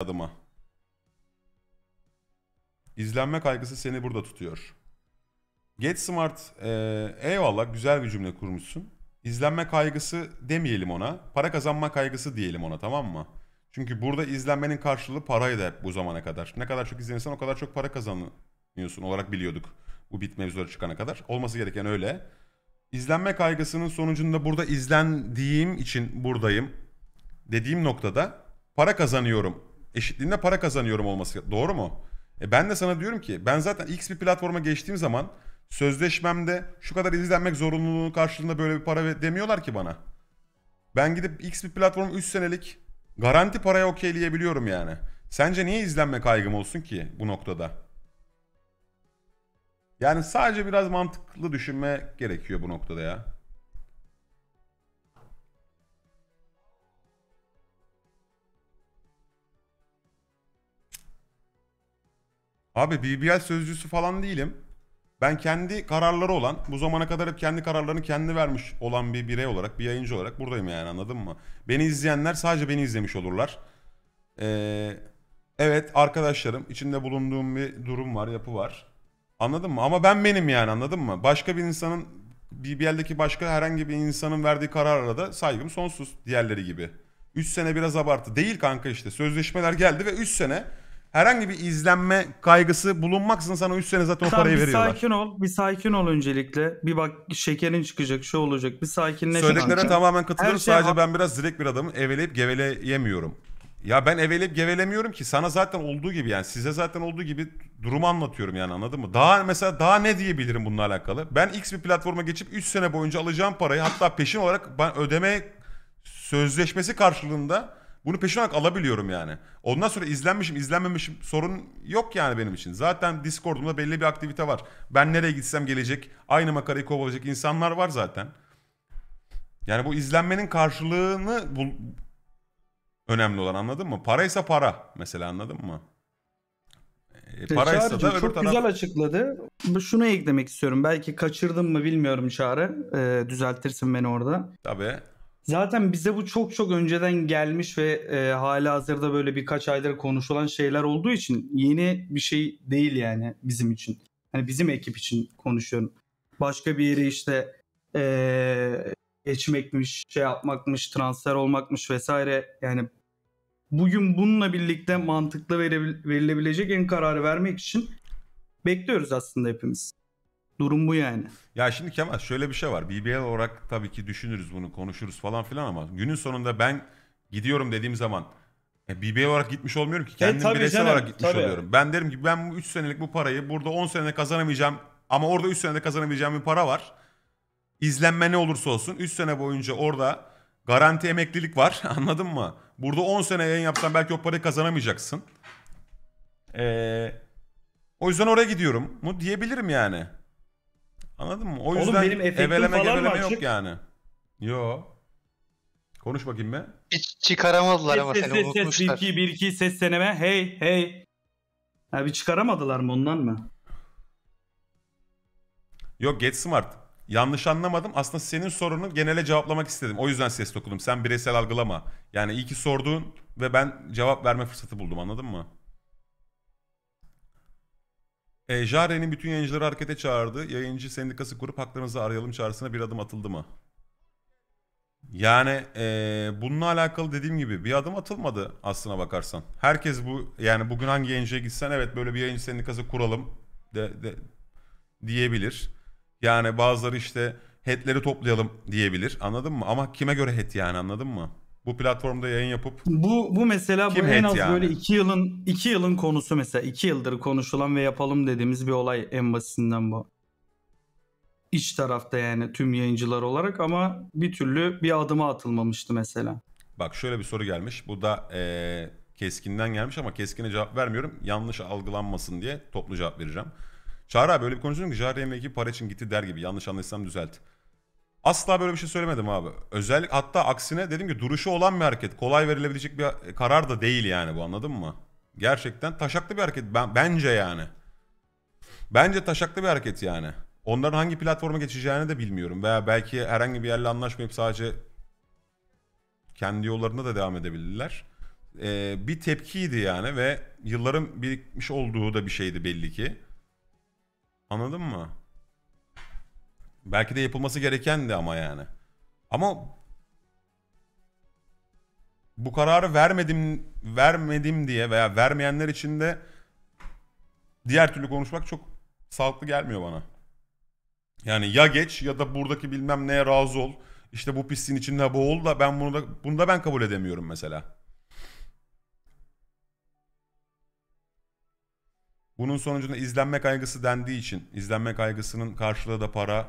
adıma. İzlenme kaygısı seni burada tutuyor. Get Smart e, eyvallah güzel bir cümle kurmuşsun. İzlenme kaygısı demeyelim ona. Para kazanma kaygısı diyelim ona tamam mı? Çünkü burada izlenmenin karşılığı paraydı hep bu zamana kadar. Ne kadar çok izlenirsen o kadar çok para kazanıyorsun olarak biliyorduk. Bu bit mevzuları çıkana kadar. Olması gereken öyle. İzlenme kaygısının sonucunda burada izlendiğim için buradayım. Dediğim noktada para kazanıyorum eşitliğinde para kazanıyorum olması doğru mu? E ben de sana diyorum ki ben zaten X bir platforma geçtiğim zaman sözleşmemde şu kadar izlenmek zorunluluğu karşılığında böyle bir para demiyorlar ki bana. Ben gidip X bir platform 3 senelik garanti paraya okeyleyebiliyorum yani. Sence niye izlenme kaygım olsun ki bu noktada? Yani sadece biraz mantıklı düşünme gerekiyor bu noktada ya. Abi BBL sözcüsü falan değilim. Ben kendi kararları olan, bu zamana kadar hep kendi kararlarını kendi vermiş olan bir birey olarak, bir yayıncı olarak buradayım yani anladın mı? Beni izleyenler sadece beni izlemiş olurlar. Ee, evet arkadaşlarım, içinde bulunduğum bir durum var, yapı var. Anladın mı? Ama ben benim yani anladın mı? Başka bir insanın, BBL'deki başka herhangi bir insanın verdiği kararlara da saygım sonsuz diğerleri gibi. 3 sene biraz abartı. Değil kanka işte. Sözleşmeler geldi ve 3 sene herhangi bir izlenme kaygısı bulunmaksızın sana 3 sene zaten o parayı bir veriyorlar. sakin ol. Bir sakin ol öncelikle. Bir bak şekerin çıkacak, şu olacak. Bir sakinleş. Söylediklere kanka. tamamen katılıyorum. şey Sadece ha- ben biraz direkt bir adamım. Eveleyip geveleyemiyorum. Ya ben eveleyip gevelemiyorum ki sana zaten olduğu gibi yani size zaten olduğu gibi durumu anlatıyorum yani anladın mı? Daha mesela daha ne diyebilirim bununla alakalı? Ben X bir platforma geçip 3 sene boyunca alacağım parayı hatta peşin olarak ben ödeme sözleşmesi karşılığında bunu peşin olarak alabiliyorum yani. Ondan sonra izlenmişim izlenmemişim sorun yok yani benim için. Zaten Discord'umda belli bir aktivite var. Ben nereye gitsem gelecek aynı makarayı kovalayacak insanlar var zaten. Yani bu izlenmenin karşılığını bul önemli olan anladın mı? Paraysa para mesela anladın mı? E, paraysa Çağrıcığım, da öbür çok taraf... güzel açıkladı. Şunu eklemek istiyorum. Belki kaçırdım mı bilmiyorum Çağrı. Ee, düzeltirsin beni orada. Tabii. Zaten bize bu çok çok önceden gelmiş ve e, hala hazırda böyle birkaç aydır konuşulan şeyler olduğu için yeni bir şey değil yani bizim için. Hani bizim ekip için konuşuyorum. Başka bir yere işte e, geçmekmiş, şey yapmakmış, transfer olmakmış vesaire. Yani bugün bununla birlikte mantıklı verilebilecek en kararı vermek için bekliyoruz aslında hepimiz. Durum bu yani. Ya şimdi Kemal şöyle bir şey var. BBL olarak tabii ki düşünürüz bunu konuşuruz falan filan ama günün sonunda ben gidiyorum dediğim zaman e, BBL olarak gitmiş olmuyorum ki. E, Kendim tabii bireysel canım, olarak gitmiş tabii. oluyorum. Ben derim ki ben bu 3 senelik bu parayı burada 10 senede kazanamayacağım ama orada 3 senede kazanabileceğim bir para var. İzlenme ne olursa olsun 3 sene boyunca orada garanti emeklilik var anladın mı? Burada 10 sene yayın yapsan belki o parayı kazanamayacaksın. Ee, o yüzden oraya gidiyorum mu diyebilirim yani. Anladın mı? O Oğlum yüzden benim efektim eveleme falan mı yok yani. Yo. Konuş bakayım be. Hiç çıkaramadılar ama seni ses ses ses 1 unutmuşlar. 2 1 2 ses deneme. Hey hey. Ha bir çıkaramadılar mı ondan mı? Yok Get Smart. Yanlış anlamadım. Aslında senin sorunu genele cevaplamak istedim. O yüzden ses dokudum. Sen bireysel algılama. Yani iyi ki sorduğun ve ben cevap verme fırsatı buldum anladın mı? E, Jare'nin bütün yayıncıları harekete çağırdı. Yayıncı sendikası kurup haklarınızı arayalım çağrısına bir adım atıldı mı? Yani e, bununla alakalı dediğim gibi bir adım atılmadı aslına bakarsan. Herkes bu yani bugün hangi yayıncıya gitsen evet böyle bir yayıncı sendikası kuralım de, de, diyebilir. Yani bazıları işte hetleri toplayalım diyebilir anladın mı? Ama kime göre het yani anladın mı? bu platformda yayın yapıp bu bu mesela Kim bu en az yani? böyle 2 yılın 2 yılın konusu mesela 2 yıldır konuşulan ve yapalım dediğimiz bir olay en basitinden bu. İç tarafta yani tüm yayıncılar olarak ama bir türlü bir adıma atılmamıştı mesela. Bak şöyle bir soru gelmiş. Bu da ee, Keskin'den gelmiş ama Keskin'e cevap vermiyorum. Yanlış algılanmasın diye toplu cevap vereceğim. Çağrı abi öyle bir konuştun ki Jariye ve ekibi para için gitti der gibi. Yanlış anlaysam düzelt. Asla böyle bir şey söylemedim abi. Özellik hatta aksine dedim ki duruşu olan bir hareket. Kolay verilebilecek bir karar da değil yani bu anladın mı? Gerçekten taşaklı bir hareket bence yani. Bence taşaklı bir hareket yani. Onların hangi platforma geçeceğini de bilmiyorum. Veya belki herhangi bir yerle anlaşmayıp sadece kendi yollarında da devam edebilirler. Ee, bir tepkiydi yani ve yılların birikmiş olduğu da bir şeydi belli ki. Anladın mı? Belki de yapılması gereken de ama yani. Ama bu kararı vermedim vermedim diye veya vermeyenler için de diğer türlü konuşmak çok sağlıklı gelmiyor bana. Yani ya geç ya da buradaki bilmem neye razı ol. İşte bu pisliğin içinde boğul da ben bunu da bunu da ben kabul edemiyorum mesela. Bunun sonucunda izlenme kaygısı dendiği için izlenme kaygısının karşılığı da para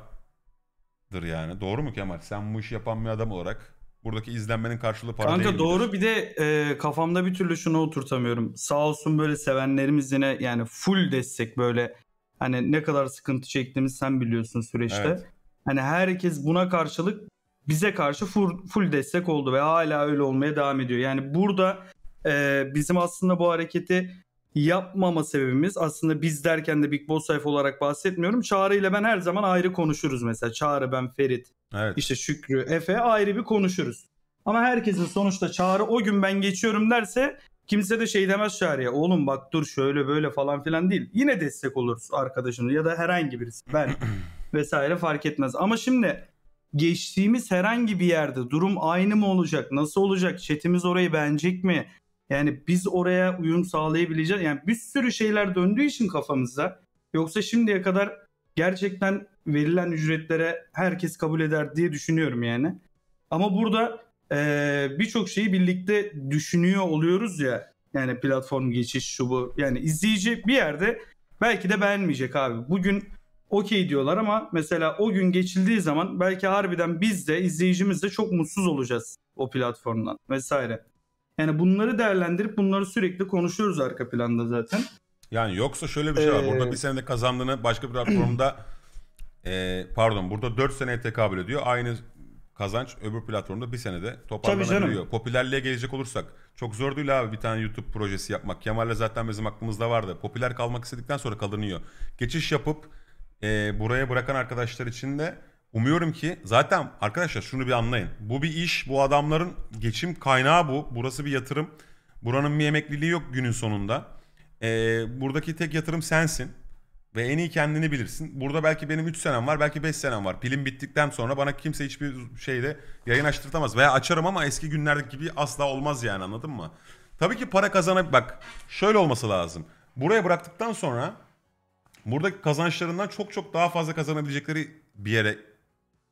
dır yani. Doğru mu Kemal? Sen bu işi yapan bir adam olarak buradaki izlenmenin karşılığı para Kanka değil midir? doğru bir de e, kafamda bir türlü şunu oturtamıyorum. Sağ olsun böyle sevenlerimiz yine yani full destek böyle hani ne kadar sıkıntı çektiğimiz sen biliyorsun süreçte. Evet. Hani herkes buna karşılık bize karşı full, full destek oldu ve hala öyle olmaya devam ediyor. Yani burada e, bizim aslında bu hareketi yapmama sebebimiz aslında biz derken de Big Boss sayfa olarak bahsetmiyorum. Çağrı ile ben her zaman ayrı konuşuruz mesela. Çağrı ben Ferit evet. işte Şükrü Efe ayrı bir konuşuruz. Ama herkesin sonuçta Çağrı o gün ben geçiyorum derse kimse de şey demez Çağrı'ya oğlum bak dur şöyle böyle falan filan değil. Yine destek oluruz arkadaşını ya da herhangi birisi ben vesaire fark etmez. Ama şimdi geçtiğimiz herhangi bir yerde durum aynı mı olacak? Nasıl olacak? Çetimiz orayı beğenecek mi? Yani biz oraya uyum sağlayabileceğiz. Yani bir sürü şeyler döndüğü için kafamızda. Yoksa şimdiye kadar gerçekten verilen ücretlere herkes kabul eder diye düşünüyorum yani. Ama burada e, birçok şeyi birlikte düşünüyor oluyoruz ya. Yani platform geçiş şu bu. Yani izleyici bir yerde belki de beğenmeyecek abi. Bugün okey diyorlar ama mesela o gün geçildiği zaman belki harbiden biz de izleyicimiz de çok mutsuz olacağız o platformdan vesaire. Yani bunları değerlendirip bunları sürekli konuşuyoruz arka planda zaten. Yani yoksa şöyle bir şey var. Burada ee, bir senede kazandığını başka bir platformda e, pardon burada 4 seneye tekabül ediyor. Aynı kazanç öbür platformda bir senede toparlanabiliyor. Popülerliğe gelecek olursak çok zor değil abi bir tane YouTube projesi yapmak. Kemal'le zaten bizim aklımızda vardı. Popüler kalmak istedikten sonra kalınıyor. Geçiş yapıp e, buraya bırakan arkadaşlar için de Umuyorum ki zaten arkadaşlar şunu bir anlayın. Bu bir iş, bu adamların geçim kaynağı bu. Burası bir yatırım. Buranın bir emekliliği yok günün sonunda. Ee, buradaki tek yatırım sensin. Ve en iyi kendini bilirsin. Burada belki benim 3 senem var, belki 5 senem var. Pilim bittikten sonra bana kimse hiçbir şeyde yayın açtırtamaz. Veya açarım ama eski günlerdeki gibi asla olmaz yani anladın mı? Tabii ki para kazanıp bak şöyle olması lazım. Buraya bıraktıktan sonra buradaki kazançlarından çok çok daha fazla kazanabilecekleri bir yere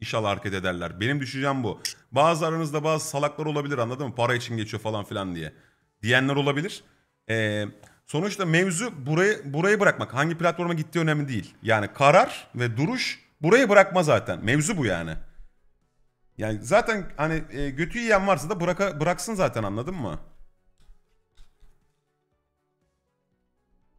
İnşallah hareket ederler. Benim düşeceğim bu. Bazı aranızda bazı salaklar olabilir anladın mı? Para için geçiyor falan filan diye. Diyenler olabilir. Ee, sonuçta mevzu burayı burayı bırakmak. Hangi platforma gittiği önemli değil. Yani karar ve duruş burayı bırakma zaten. Mevzu bu yani. Yani zaten hani e, götü yiyen varsa da bıraka, bıraksın zaten anladın mı?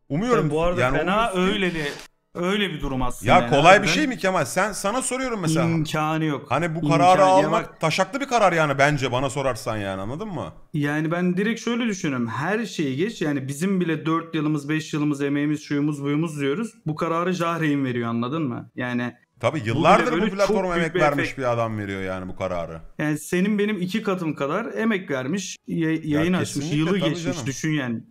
Umuyorum. Tabii bu arada yani fena öyle de Öyle bir durum aslında. Ya kolay harbiden. bir şey mi Kemal? Sen sana soruyorum mesela. İmkanı yok. Hani bu kararı İmkanı, almak bak, taşaklı bir karar yani bence bana sorarsan yani anladın mı? Yani ben direkt şöyle düşünüyorum. Her şeyi geç yani bizim bile 4 yılımız 5 yılımız emeğimiz şuyumuz buyumuz diyoruz. Bu kararı Jahreyn veriyor anladın mı? Yani Tabii yıllardır bu, bu platforma emek bir vermiş bir adam veriyor yani bu kararı. Yani senin benim iki katım kadar emek vermiş, yayın ya açmış, yılı geçmiş canım. düşün yani.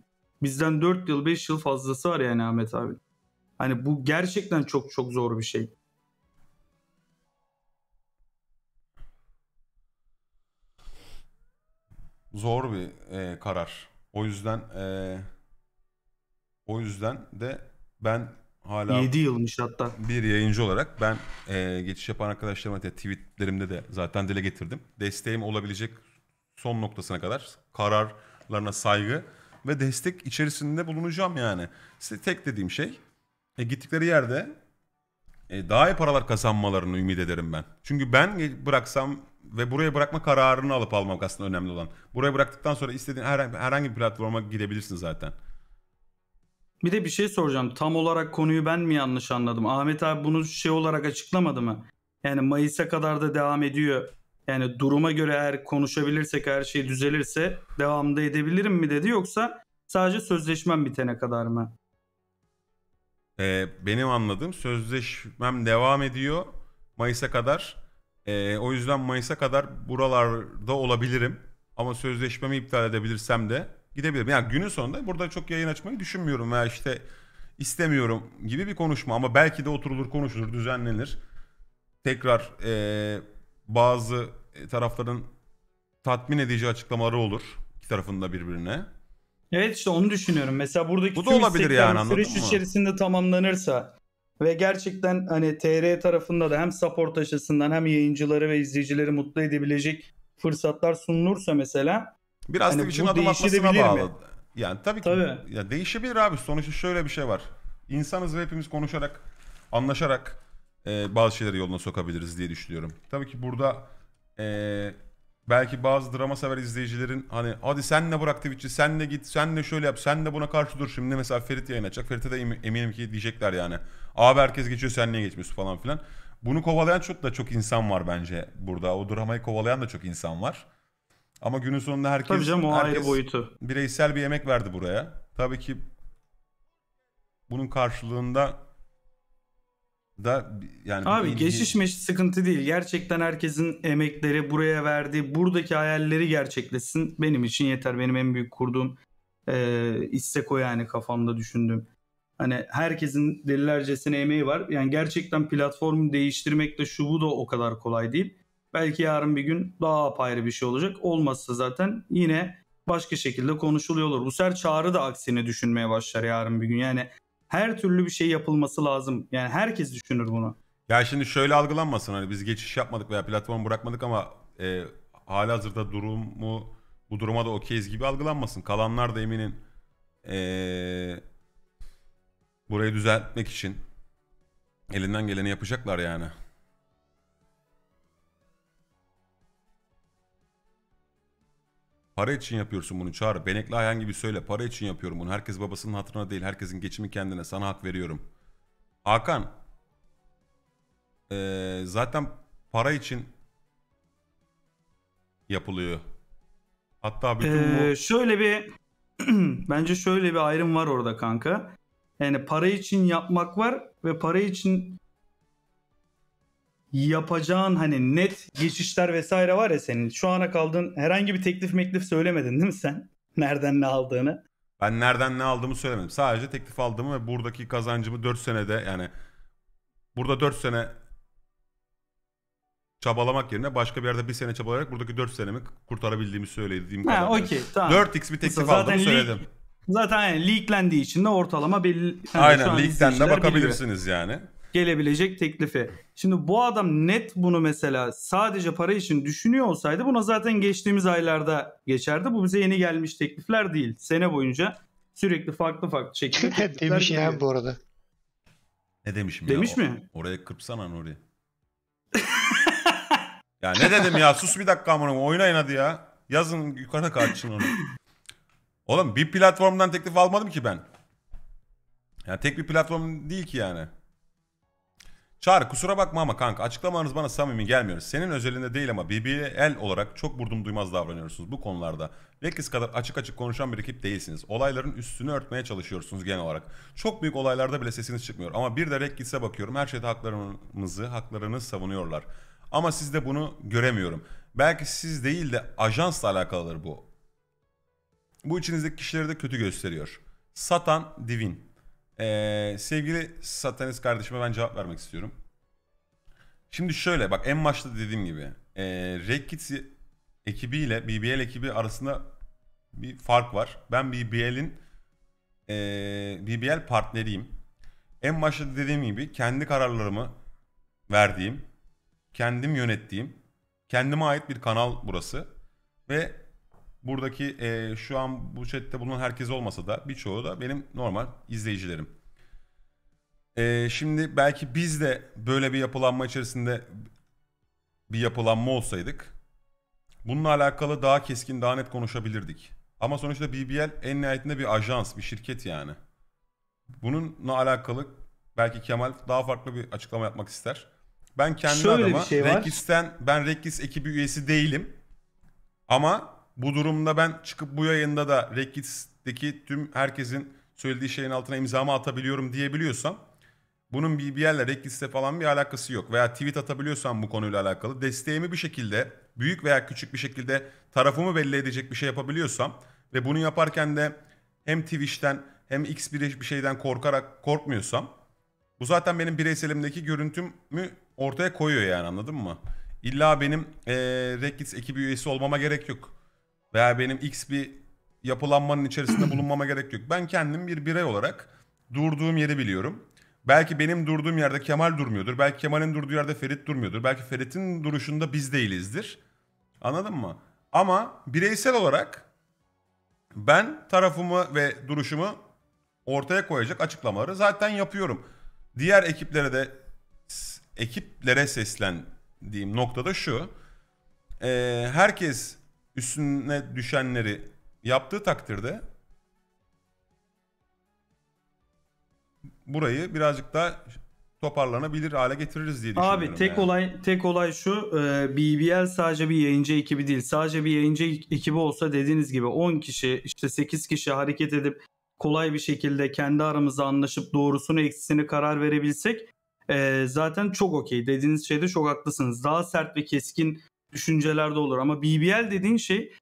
Bizden 4 yıl 5 yıl fazlası var yani Ahmet abi. Hani bu gerçekten çok çok zor bir şey. Zor bir e, karar. O yüzden e, o yüzden de ben hala 7 yılmış hatta. Bir yayıncı olarak ben e, geçiş yapan arkadaşlarıma de, tweetlerimde de zaten dile getirdim. Desteğim olabilecek son noktasına kadar kararlarına saygı ve destek içerisinde bulunacağım yani. Size tek dediğim şey e, gittikleri yerde e, daha iyi paralar kazanmalarını ümit ederim ben. Çünkü ben bıraksam ve buraya bırakma kararını alıp almak aslında önemli olan. Buraya bıraktıktan sonra istediğin herhangi, herhangi bir platforma gidebilirsin zaten. Bir de bir şey soracağım. Tam olarak konuyu ben mi yanlış anladım? Ahmet abi bunu şey olarak açıklamadı mı? Yani Mayıs'a kadar da devam ediyor. Yani duruma göre eğer konuşabilirsek her şey düzelirse devamda edebilirim mi dedi yoksa sadece sözleşmem bitene kadar mı? Ee, benim anladığım sözleşmem devam ediyor Mayıs'a kadar. Ee, o yüzden Mayıs'a kadar buralarda olabilirim. Ama sözleşmemi iptal edebilirsem de gidebilirim. Yani günün sonunda burada çok yayın açmayı düşünmüyorum veya işte istemiyorum gibi bir konuşma. Ama belki de oturulur konuşulur düzenlenir. Tekrar e, bazı tarafların tatmin edici açıklamaları olur. İki tarafında birbirine. Evet işte onu düşünüyorum. Mesela buradaki Bu da tüm olabilir yani, süreç mı? içerisinde tamamlanırsa ve gerçekten hani TR tarafında da hem support açısından hem yayıncıları ve izleyicileri mutlu edebilecek fırsatlar sunulursa mesela Biraz hani da bu adım atmasına değişebilir bağlı. mi? Yani tabii ki ya değişebilir abi. Sonuçta şöyle bir şey var. İnsanız ve hepimiz konuşarak, anlaşarak e, bazı şeyleri yoluna sokabiliriz diye düşünüyorum. Tabii ki burada e, belki bazı drama sever izleyicilerin hani hadi sen ne bırak Twitch'i sen ne git sen ne şöyle yap sen de buna karşı dur şimdi mesela Ferit yayın açacak Ferit'e de eminim ki diyecekler yani abi herkes geçiyor sen niye geçmiyorsun falan filan. Bunu kovalayan çok da çok insan var bence burada o dramayı kovalayan da çok insan var. Ama günün sonunda herkes, Tabii canım, o ayrı herkes boyutu. bireysel bir emek verdi buraya. Tabii ki bunun karşılığında da yani Abi ilgi... geçiş meş sıkıntı değil. Gerçekten herkesin emekleri buraya verdiği, buradaki hayalleri gerçekleşsin. Benim için yeter. Benim en büyük kurduğum e, istek o yani kafamda düşündüğüm. Hani herkesin delilercesine emeği var. Yani gerçekten platformu değiştirmek de şu bu da o kadar kolay değil. Belki yarın bir gün daha apayrı bir şey olacak. Olmazsa zaten yine başka şekilde konuşuluyor olur. Bu sefer çağrı da aksini düşünmeye başlar yarın bir gün. Yani her türlü bir şey yapılması lazım. Yani herkes düşünür bunu. Ya şimdi şöyle algılanmasın hani biz geçiş yapmadık veya platform bırakmadık ama e, hali hazırda durumu bu duruma da okeyiz gibi algılanmasın. Kalanlar da eminin e, burayı düzeltmek için elinden geleni yapacaklar yani. Para için yapıyorsun bunu çağır. Benekli Ayhan gibi söyle. Para için yapıyorum bunu. Herkes babasının hatırına değil. Herkesin geçimi kendine. Sana hak veriyorum. Hakan. Ee, zaten para için yapılıyor. Hatta bütün ee, bu... Şöyle bir... bence şöyle bir ayrım var orada kanka. Yani para için yapmak var ve para için yapacağın hani net geçişler vesaire var ya senin. Şu ana kaldığın herhangi bir teklif meklif söylemedin değil mi sen? Nereden ne aldığını. Ben nereden ne aldığımı söylemedim. Sadece teklif aldığımı ve buradaki kazancımı 4 senede yani burada 4 sene çabalamak yerine başka bir yerde bir sene çabalayarak buradaki 4 senemi kurtarabildiğimi söyledim. kadar. Ha, okay, tamam. 4x bir teklif Mesela aldığımı söyledim. Leak, zaten yani leaklendiği için de ortalama belli. Yani Aynen leakten bakabilirsiniz biliyor. yani gelebilecek teklifi. Şimdi bu adam net bunu mesela sadece para için düşünüyor olsaydı buna zaten geçtiğimiz aylarda geçerdi. Bu bize yeni gelmiş teklifler değil. Sene boyunca sürekli farklı farklı şekilde Demiş ya bu arada. Ne demişim Demiş ya? mi? O, oraya kırpsana Nuri. ya ne dedim ya? Sus bir dakika amına oynayın hadi ya. Yazın yukarıda karşın onu. Oğlum bir platformdan teklif almadım ki ben. Ya yani tek bir platform değil ki yani. Çağrı kusura bakma ama kanka açıklamanız bana samimi gelmiyor. Senin özelinde değil ama BBL olarak çok vurdum duymaz davranıyorsunuz bu konularda. Lekis kadar açık açık konuşan bir ekip değilsiniz. Olayların üstünü örtmeye çalışıyorsunuz genel olarak. Çok büyük olaylarda bile sesiniz çıkmıyor. Ama bir de Lekis'e bakıyorum her şeyde haklarımızı, haklarını savunuyorlar. Ama sizde bunu göremiyorum. Belki siz değil de ajansla alakalıdır bu. Bu içinizdeki kişileri de kötü gösteriyor. Satan Divin ee, sevgili satanist kardeşime ben cevap vermek istiyorum. Şimdi şöyle bak en başta dediğim gibi e, ee, Rekit ekibiyle BBL ekibi arasında bir fark var. Ben BBL'in e, ee, BBL partneriyim. En başta dediğim gibi kendi kararlarımı verdiğim, kendim yönettiğim, kendime ait bir kanal burası ve buradaki e, şu an bu chatte bulunan herkes olmasa da birçoğu da benim normal izleyicilerim. E, şimdi belki biz de böyle bir yapılanma içerisinde bir yapılanma olsaydık bununla alakalı daha keskin daha net konuşabilirdik. Ama sonuçta BBL en nihayetinde bir ajans, bir şirket yani. Bununla alakalı belki Kemal daha farklı bir açıklama yapmak ister. Ben kendi Şöyle adıma şey Rekis'ten ben Rekis ekibi üyesi değilim. Ama bu durumda ben çıkıp bu yayında da Rekits'teki tüm herkesin söylediği şeyin altına imzamı atabiliyorum diyebiliyorsam bunun BBL'le Rekits'le falan bir alakası yok. Veya tweet atabiliyorsam bu konuyla alakalı desteğimi bir şekilde büyük veya küçük bir şekilde tarafımı belli edecek bir şey yapabiliyorsam ve bunu yaparken de hem Twitch'ten hem X bir şeyden korkarak korkmuyorsam bu zaten benim bireyselimdeki görüntümü ortaya koyuyor yani anladın mı? İlla benim ee, Rekits ekibi üyesi olmama gerek yok veya benim X bir yapılanmanın içerisinde bulunmama gerek yok. Ben kendim bir birey olarak durduğum yeri biliyorum. Belki benim durduğum yerde Kemal durmuyordur. Belki Kemal'in durduğu yerde Ferit durmuyordur. Belki Ferit'in duruşunda biz değilizdir. Anladın mı? Ama bireysel olarak ben tarafımı ve duruşumu ortaya koyacak açıklamaları zaten yapıyorum. Diğer ekiplere de ekiplere seslendiğim noktada şu. Ee, herkes üstüne düşenleri yaptığı takdirde burayı birazcık daha toparlanabilir hale getiririz diye düşünüyorum. Abi tek yani. olay tek olay şu e, BBL sadece bir yayıncı ekibi değil. Sadece bir yayıncı ekibi olsa dediğiniz gibi 10 kişi işte 8 kişi hareket edip kolay bir şekilde kendi aramızda anlaşıp doğrusunu eksisini karar verebilsek e, zaten çok okey. Dediğiniz şeyde çok haklısınız. Daha sert ve keskin Düşüncelerde olur. Ama BBL dediğin şey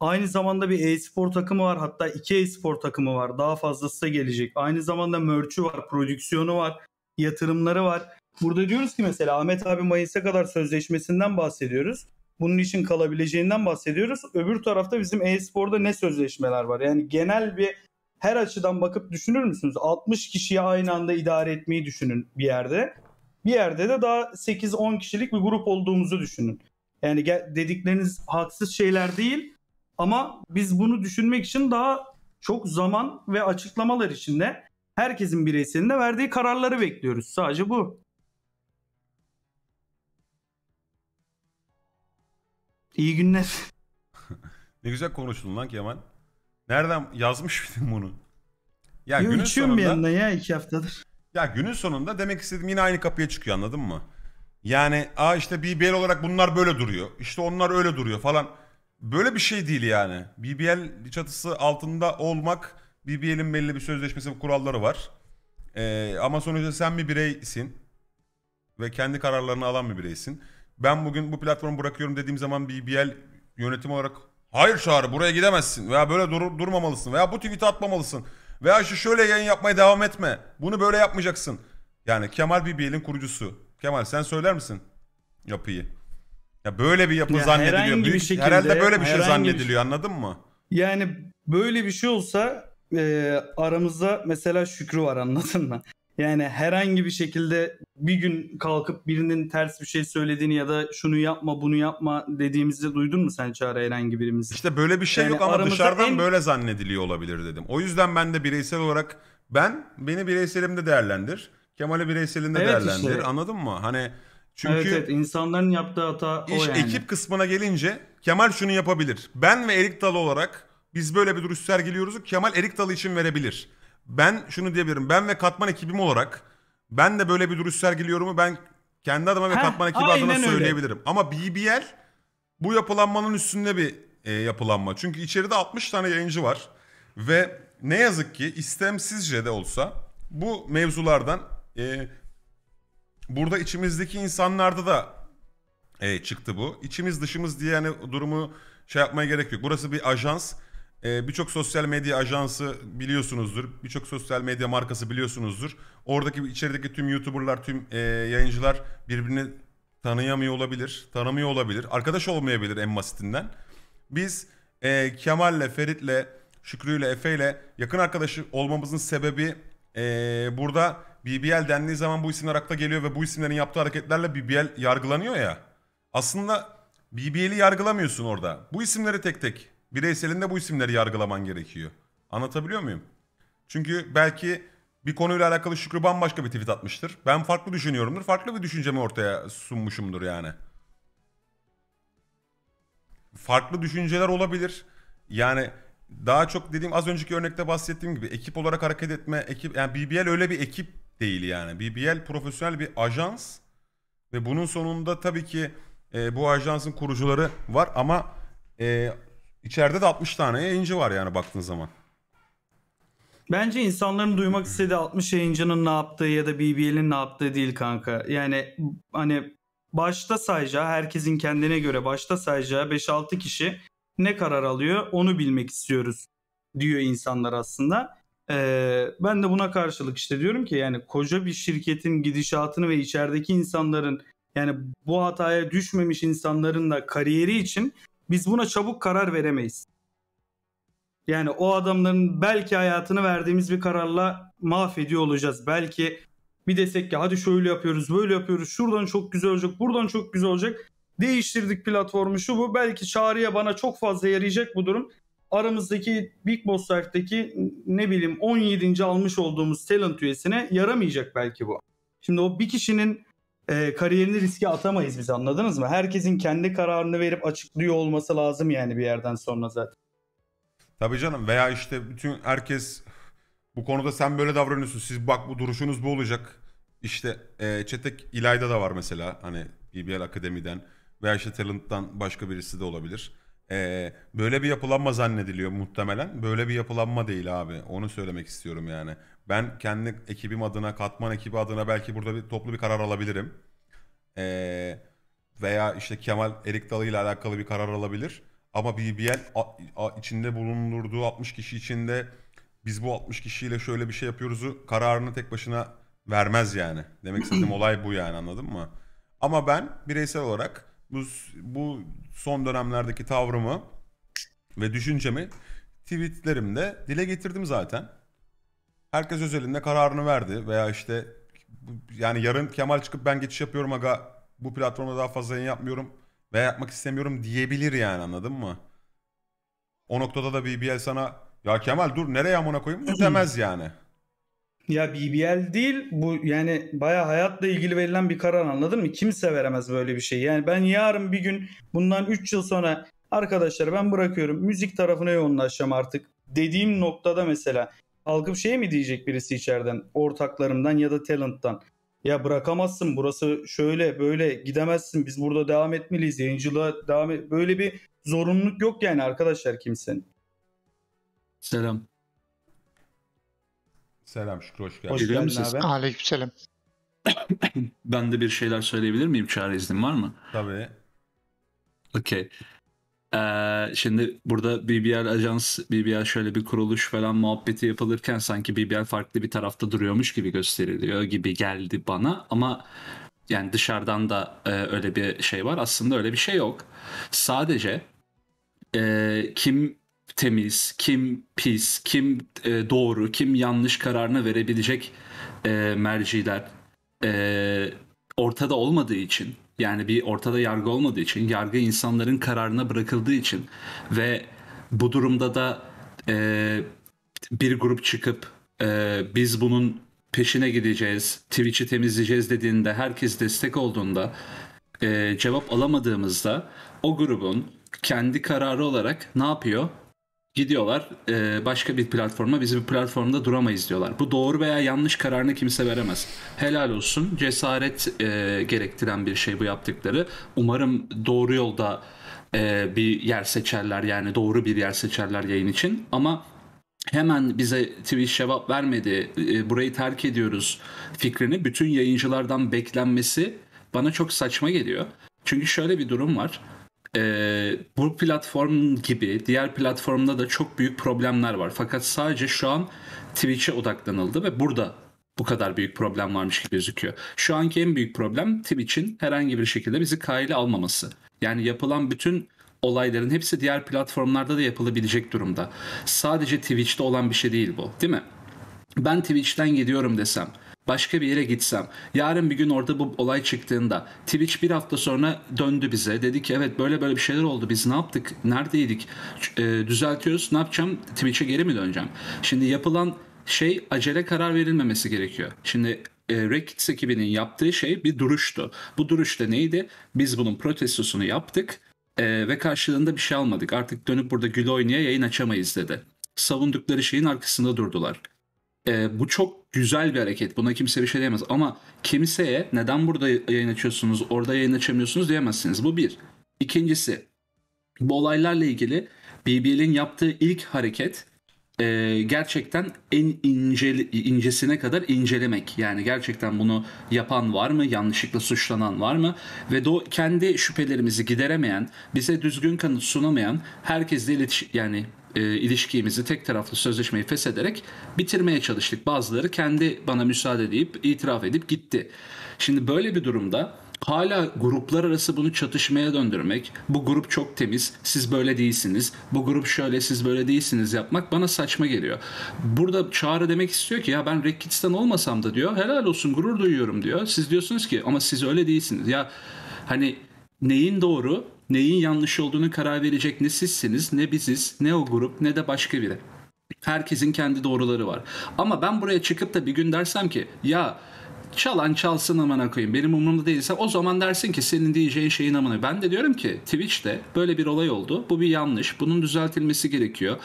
aynı zamanda bir e-spor takımı var. Hatta iki e-spor takımı var. Daha fazlası da gelecek. Aynı zamanda merch'ü var, prodüksiyonu var, yatırımları var. Burada diyoruz ki mesela Ahmet abi Mayıs'a kadar sözleşmesinden bahsediyoruz. Bunun için kalabileceğinden bahsediyoruz. Öbür tarafta bizim e-sporda ne sözleşmeler var? Yani genel bir her açıdan bakıp düşünür müsünüz? 60 kişiyi aynı anda idare etmeyi düşünün bir yerde. Bir yerde de daha 8-10 kişilik bir grup olduğumuzu düşünün. Yani dedikleriniz haksız şeyler değil ama biz bunu düşünmek için daha çok zaman ve açıklamalar içinde herkesin bireyselinde verdiği kararları bekliyoruz. Sadece bu. İyi günler. ne güzel konuştun lan Kemal. Nereden yazmış mıydın bunu? Ya Yok, günün sonunda... bir yandan ya iki haftadır. Ya günün sonunda demek istediğim yine aynı kapıya çıkıyor anladın mı? Yani a işte BBL olarak bunlar böyle duruyor. İşte onlar öyle duruyor falan. Böyle bir şey değil yani. BBL çatısı altında olmak BBL'in belli bir sözleşmesi ve kuralları var. Ee, ama sonuçta sen bir bireysin ve kendi kararlarını alan bir bireysin. Ben bugün bu platformu bırakıyorum dediğim zaman BBL yönetim olarak hayır Çağrı buraya gidemezsin veya böyle dur durmamalısın veya bu tweet'i atmamalısın veya şu şöyle yayın yapmaya devam etme bunu böyle yapmayacaksın. Yani Kemal BBL'in kurucusu Kemal sen söyler misin yapıyı? Ya böyle bir yapı ya zannediliyor. Büyük, bir şekilde, herhalde böyle bir şey zannediliyor bir... Şey. anladın mı? Yani böyle bir şey olsa e, aramızda mesela Şükrü var anladın mı? Yani herhangi bir şekilde bir gün kalkıp birinin ters bir şey söylediğini ya da şunu yapma bunu yapma dediğimizde duydun mu sen Çağrı herhangi birimiz? İşte böyle bir şey yani yok ama dışarıdan en... böyle zannediliyor olabilir dedim. O yüzden ben de bireysel olarak ben beni bireyselimde değerlendir. Kemal'i bireyselinde evet değerlendir. Işte. Anladın mı? Hani çünkü evet, evet. insanların yaptığı hata iş yani. ekip kısmına gelince Kemal şunu yapabilir. Ben ve Erik Dalı olarak biz böyle bir duruş sergiliyoruz. Kemal Erik Dalı için verebilir. Ben şunu diyebilirim. Ben ve katman ekibim olarak ben de böyle bir duruş sergiliyorumu ben kendi adıma ve Heh, katman ekibi adına öyle. söyleyebilirim. Ama BBL bu yapılanmanın üstünde bir e, yapılanma. Çünkü içeride 60 tane yayıncı var. Ve ne yazık ki istemsizce de olsa bu mevzulardan e, burada içimizdeki insanlarda da e, çıktı bu. İçimiz dışımız diye yani durumu şey yapmaya gerek yok. Burası bir ajans. E, birçok sosyal medya ajansı biliyorsunuzdur. Birçok sosyal medya markası biliyorsunuzdur. Oradaki içerideki tüm YouTuber'lar, tüm e, yayıncılar birbirini tanıyamıyor olabilir, tanımıyor olabilir. Arkadaş olmayabilir en basitinden. Biz e, Kemal'le, Ferit'le, Şükrü'yle, Efe'yle yakın arkadaşı olmamızın sebebi e, burada BBL dendiği zaman bu isimler akla geliyor ve bu isimlerin yaptığı hareketlerle BBL yargılanıyor ya. Aslında BBL'i yargılamıyorsun orada. Bu isimleri tek tek bireyselinde bu isimleri yargılaman gerekiyor. Anlatabiliyor muyum? Çünkü belki bir konuyla alakalı Şükrü bambaşka bir tweet atmıştır. Ben farklı düşünüyorumdur. Farklı bir düşüncemi ortaya sunmuşumdur yani. Farklı düşünceler olabilir. Yani daha çok dediğim az önceki örnekte bahsettiğim gibi ekip olarak hareket etme, ekip yani BBL öyle bir ekip değil yani. BBL profesyonel bir ajans ve bunun sonunda tabii ki e, bu ajansın kurucuları var ama e, içeride de 60 tane yayıncı var yani baktığın zaman. Bence insanların duymak istediği 60 yayıncının ne yaptığı ya da BBL'in ne yaptığı değil kanka. Yani hani başta sayacağı herkesin kendine göre başta sayacağı 5-6 kişi ne karar alıyor onu bilmek istiyoruz diyor insanlar aslında. Ee, ben de buna karşılık işte diyorum ki yani koca bir şirketin gidişatını ve içerideki insanların yani bu hataya düşmemiş insanların da kariyeri için biz buna çabuk karar veremeyiz. Yani o adamların belki hayatını verdiğimiz bir kararla mahvediyor olacağız. Belki bir desek ki hadi şöyle yapıyoruz, böyle yapıyoruz. Şuradan çok güzel olacak, buradan çok güzel olacak. Değiştirdik platformu şu bu. Belki çağrıya bana çok fazla yarayacak bu durum aramızdaki Big Boss Life'daki ne bileyim 17. almış olduğumuz talent üyesine yaramayacak belki bu. Şimdi o bir kişinin e, kariyerini riske atamayız biz anladınız mı? Herkesin kendi kararını verip açıklıyor olması lazım yani bir yerden sonra zaten. Tabii canım veya işte bütün herkes bu konuda sen böyle davranıyorsun. Siz bak bu duruşunuz bu olacak. İşte e, Çetek İlayda da var mesela hani BBL Akademi'den veya işte Talent'tan başka birisi de olabilir ee, böyle bir yapılanma zannediliyor muhtemelen. Böyle bir yapılanma değil abi. Onu söylemek istiyorum yani. Ben kendi ekibim adına, katman ekibi adına belki burada bir toplu bir karar alabilirim. Ee, veya işte Kemal Erik Dalı ile alakalı bir karar alabilir. Ama BBL a, a, içinde bulundurduğu 60 kişi içinde biz bu 60 kişiyle şöyle bir şey yapıyoruzu kararını tek başına vermez yani. Demek istediğim olay bu yani anladın mı? Ama ben bireysel olarak bu, bu son dönemlerdeki tavrımı ve düşüncemi tweetlerimde dile getirdim zaten. Herkes özelinde kararını verdi veya işte yani yarın Kemal çıkıp ben geçiş yapıyorum aga bu platformda daha fazla yayın yapmıyorum veya yapmak istemiyorum diyebilir yani anladın mı? O noktada da BBL sana ya Kemal dur nereye amına koyayım demez yani. Ya BBL değil bu yani baya hayatla ilgili verilen bir karar anladın mı? Kimse veremez böyle bir şey. Yani ben yarın bir gün bundan 3 yıl sonra arkadaşlar ben bırakıyorum müzik tarafına yoğunlaşacağım artık dediğim noktada mesela kalkıp şey mi diyecek birisi içeriden ortaklarımdan ya da talent'tan ya bırakamazsın burası şöyle böyle gidemezsin biz burada devam etmeliyiz yayıncılığa devam et böyle bir zorunluluk yok yani arkadaşlar kimsenin. Selam. Selam Şükrü hoş geldin. Hoş geldin musunuz? abi. Aleykümselam. ben de bir şeyler söyleyebilir miyim? Çağrı iznim var mı? Tabii. Okey. Ee, şimdi burada BBL ajans, BBL şöyle bir kuruluş falan muhabbeti yapılırken sanki BBL farklı bir tarafta duruyormuş gibi gösteriliyor gibi geldi bana ama yani dışarıdan da e, öyle bir şey var. Aslında öyle bir şey yok. Sadece e, kim temiz, kim pis, kim e, doğru, kim yanlış kararını verebilecek e, merciler e, ortada olmadığı için yani bir ortada yargı olmadığı için yargı insanların kararına bırakıldığı için ve bu durumda da e, bir grup çıkıp e, biz bunun peşine gideceğiz, Twitch'i temizleyeceğiz dediğinde herkes destek olduğunda e, cevap alamadığımızda o grubun kendi kararı olarak ne yapıyor? gidiyorlar e, başka bir platforma bizim platformda duramayız diyorlar. Bu doğru veya yanlış kararını kimse veremez. Helal olsun cesaret e, gerektiren bir şey bu yaptıkları. Umarım doğru yolda e, bir yer seçerler yani doğru bir yer seçerler yayın için ama hemen bize Twitch cevap vermedi e, burayı terk ediyoruz fikrini bütün yayıncılardan beklenmesi bana çok saçma geliyor. Çünkü şöyle bir durum var e, bu platform gibi diğer platformda da çok büyük problemler var. Fakat sadece şu an Twitch'e odaklanıldı ve burada bu kadar büyük problem varmış gibi gözüküyor. Şu anki en büyük problem Twitch'in herhangi bir şekilde bizi kayıla almaması. Yani yapılan bütün olayların hepsi diğer platformlarda da yapılabilecek durumda. Sadece Twitch'te olan bir şey değil bu, değil mi? Ben Twitch'ten gidiyorum desem başka bir yere gitsem yarın bir gün orada bu olay çıktığında Twitch bir hafta sonra döndü bize dedi ki evet böyle böyle bir şeyler oldu biz ne yaptık neredeydik e, düzeltiyoruz ne yapacağım Twitch'e geri mi döneceğim şimdi yapılan şey acele karar verilmemesi gerekiyor şimdi e, Rekits ekibinin yaptığı şey bir duruştu bu duruşta neydi biz bunun protestosunu yaptık e, ve karşılığında bir şey almadık artık dönüp burada gül oynaya yayın açamayız dedi savundukları şeyin arkasında durdular e, bu çok güzel bir hareket. Buna kimse bir şey diyemez. Ama kimseye neden burada yayın açıyorsunuz, orada yayın açamıyorsunuz diyemezsiniz. Bu bir. İkincisi bu olaylarla ilgili BBL'in yaptığı ilk hareket e, gerçekten en ince, incesine kadar incelemek. Yani gerçekten bunu yapan var mı? Yanlışlıkla suçlanan var mı? Ve do kendi şüphelerimizi gideremeyen, bize düzgün kanıt sunamayan herkesle iletişim yani e, ilişkimizi tek taraflı sözleşmeyi feshederek bitirmeye çalıştık. Bazıları kendi bana müsaade deyip itiraf edip gitti. Şimdi böyle bir durumda hala gruplar arası bunu çatışmaya döndürmek, bu grup çok temiz, siz böyle değilsiniz, bu grup şöyle, siz böyle değilsiniz yapmak bana saçma geliyor. Burada Çağrı demek istiyor ki ya ben Rekkistan olmasam da diyor helal olsun gurur duyuyorum diyor. Siz diyorsunuz ki ama siz öyle değilsiniz. Ya hani neyin doğru Neyin yanlış olduğunu karar verecek ne sizsiniz, ne biziz, ne o grup, ne de başka biri. Herkesin kendi doğruları var. Ama ben buraya çıkıp da bir gün dersem ki ya çalan çalsın amına koyayım. Benim umurumda değilse o zaman dersin ki senin diyeceğin şeyin amına. Ben de diyorum ki Twitch'te böyle bir olay oldu. Bu bir yanlış. Bunun düzeltilmesi gerekiyor.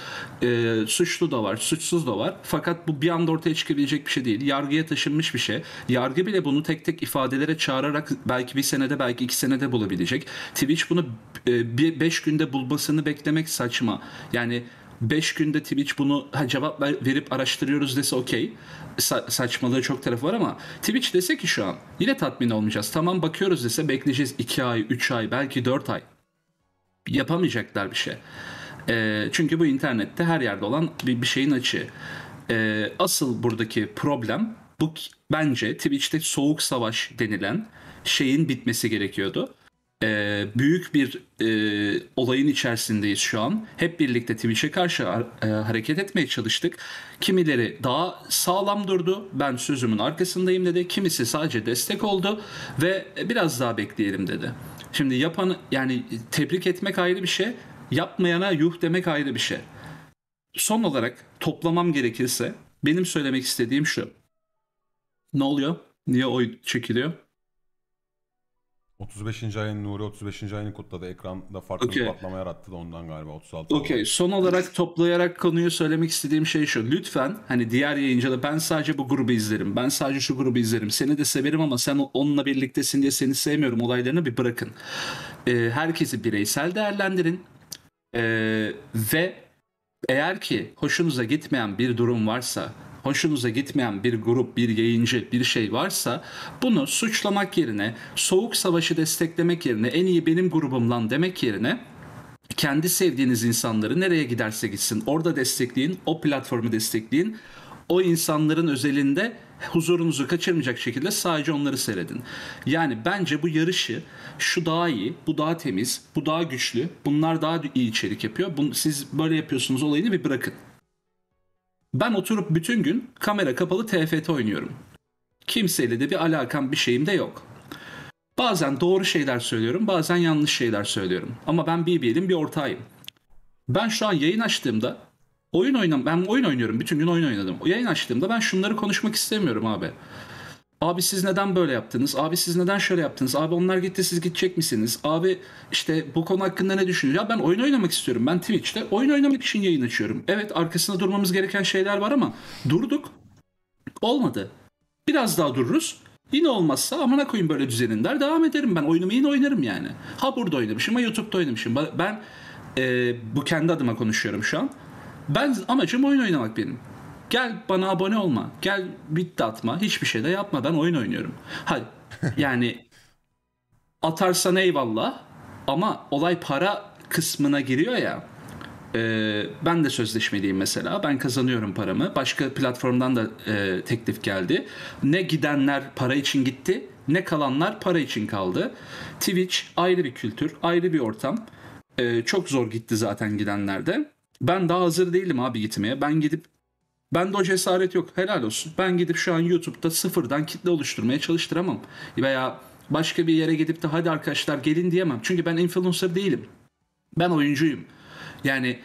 E, suçlu da var, suçsuz da var. Fakat bu bir anda ortaya çıkabilecek bir şey değil. Yargıya taşınmış bir şey. Yargı bile bunu tek tek ifadelere çağırarak belki bir senede belki iki senede bulabilecek. Twitch bunu e, beş günde bulmasını beklemek saçma. Yani 5 günde Twitch bunu ha, cevap ver, verip araştırıyoruz dese okey sa- saçmalığı çok taraf var ama Twitch dese ki şu an yine tatmin olmayacağız. Tamam bakıyoruz dese bekleyeceğiz 2 ay, 3 ay, belki 4 ay. Yapamayacaklar bir şey. E, çünkü bu internette her yerde olan bir, bir şeyin açığı. E, asıl buradaki problem bu bence Twitch'te soğuk savaş denilen şeyin bitmesi gerekiyordu e, büyük bir e, olayın içerisindeyiz şu an. Hep birlikte Twitch'e karşı e, hareket etmeye çalıştık. Kimileri daha sağlam durdu. Ben sözümün arkasındayım dedi. Kimisi sadece destek oldu ve biraz daha bekleyelim dedi. Şimdi yapan yani tebrik etmek ayrı bir şey, yapmayana yuh demek ayrı bir şey. Son olarak toplamam gerekirse benim söylemek istediğim şu. Ne oluyor? Niye oy çekiliyor? 35. ayın nuru 35. ayını kutladı. Ekranda farklı okay. bir patlama yarattı da ondan galiba 36. Okey. Son olarak toplayarak konuyu söylemek istediğim şey şu. Lütfen hani diğer yayınca da ben sadece bu grubu izlerim. Ben sadece şu grubu izlerim. Seni de severim ama sen onunla birliktesin diye seni sevmiyorum olaylarını bir bırakın. Ee, herkesi bireysel değerlendirin. Ee, ve eğer ki hoşunuza gitmeyen bir durum varsa hoşunuza gitmeyen bir grup, bir yayıncı, bir şey varsa bunu suçlamak yerine, soğuk savaşı desteklemek yerine, en iyi benim grubumlan demek yerine kendi sevdiğiniz insanları nereye giderse gitsin orada destekleyin, o platformu destekleyin. O insanların özelinde huzurunuzu kaçırmayacak şekilde sadece onları seyredin. Yani bence bu yarışı şu daha iyi, bu daha temiz, bu daha güçlü, bunlar daha iyi içerik yapıyor. Bunu, siz böyle yapıyorsunuz olayını bir bırakın. Ben oturup bütün gün kamera kapalı TFT oynuyorum. Kimseyle de bir alakam bir şeyim de yok. Bazen doğru şeyler söylüyorum, bazen yanlış şeyler söylüyorum. Ama ben BBL'in bir ortağıyım. Ben şu an yayın açtığımda oyun oynam ben oyun oynuyorum. Bütün gün oyun oynadım. yayın açtığımda ben şunları konuşmak istemiyorum abi. Abi siz neden böyle yaptınız? Abi siz neden şöyle yaptınız? Abi onlar gitti siz gidecek misiniz? Abi işte bu konu hakkında ne düşünüyorsun? Ya ben oyun oynamak istiyorum. Ben Twitch'te oyun oynamak için yayın açıyorum. Evet arkasında durmamız gereken şeyler var ama durduk. Olmadı. Biraz daha dururuz. Yine olmazsa amına koyayım böyle düzenin der. Devam ederim ben. Oyunumu yine oynarım yani. Ha burada oynamışım ha YouTube'da oynamışım. Ben e, bu kendi adıma konuşuyorum şu an. Ben amacım oyun oynamak benim. Gel bana abone olma. Gel bit atma. Hiçbir şey de yapma. oyun oynuyorum. Hadi yani atarsan eyvallah ama olay para kısmına giriyor ya. E, ben de sözleşmeliyim mesela. Ben kazanıyorum paramı. Başka platformdan da e, teklif geldi. Ne gidenler para için gitti, ne kalanlar para için kaldı. Twitch ayrı bir kültür, ayrı bir ortam. E, çok zor gitti zaten gidenlerde. Ben daha hazır değilim abi gitmeye. Ben gidip ben de o cesaret yok. Helal olsun. Ben gidip şu an YouTube'da sıfırdan kitle oluşturmaya çalıştıramam. Veya başka bir yere gidip de hadi arkadaşlar gelin diyemem. Çünkü ben influencer değilim. Ben oyuncuyum. Yani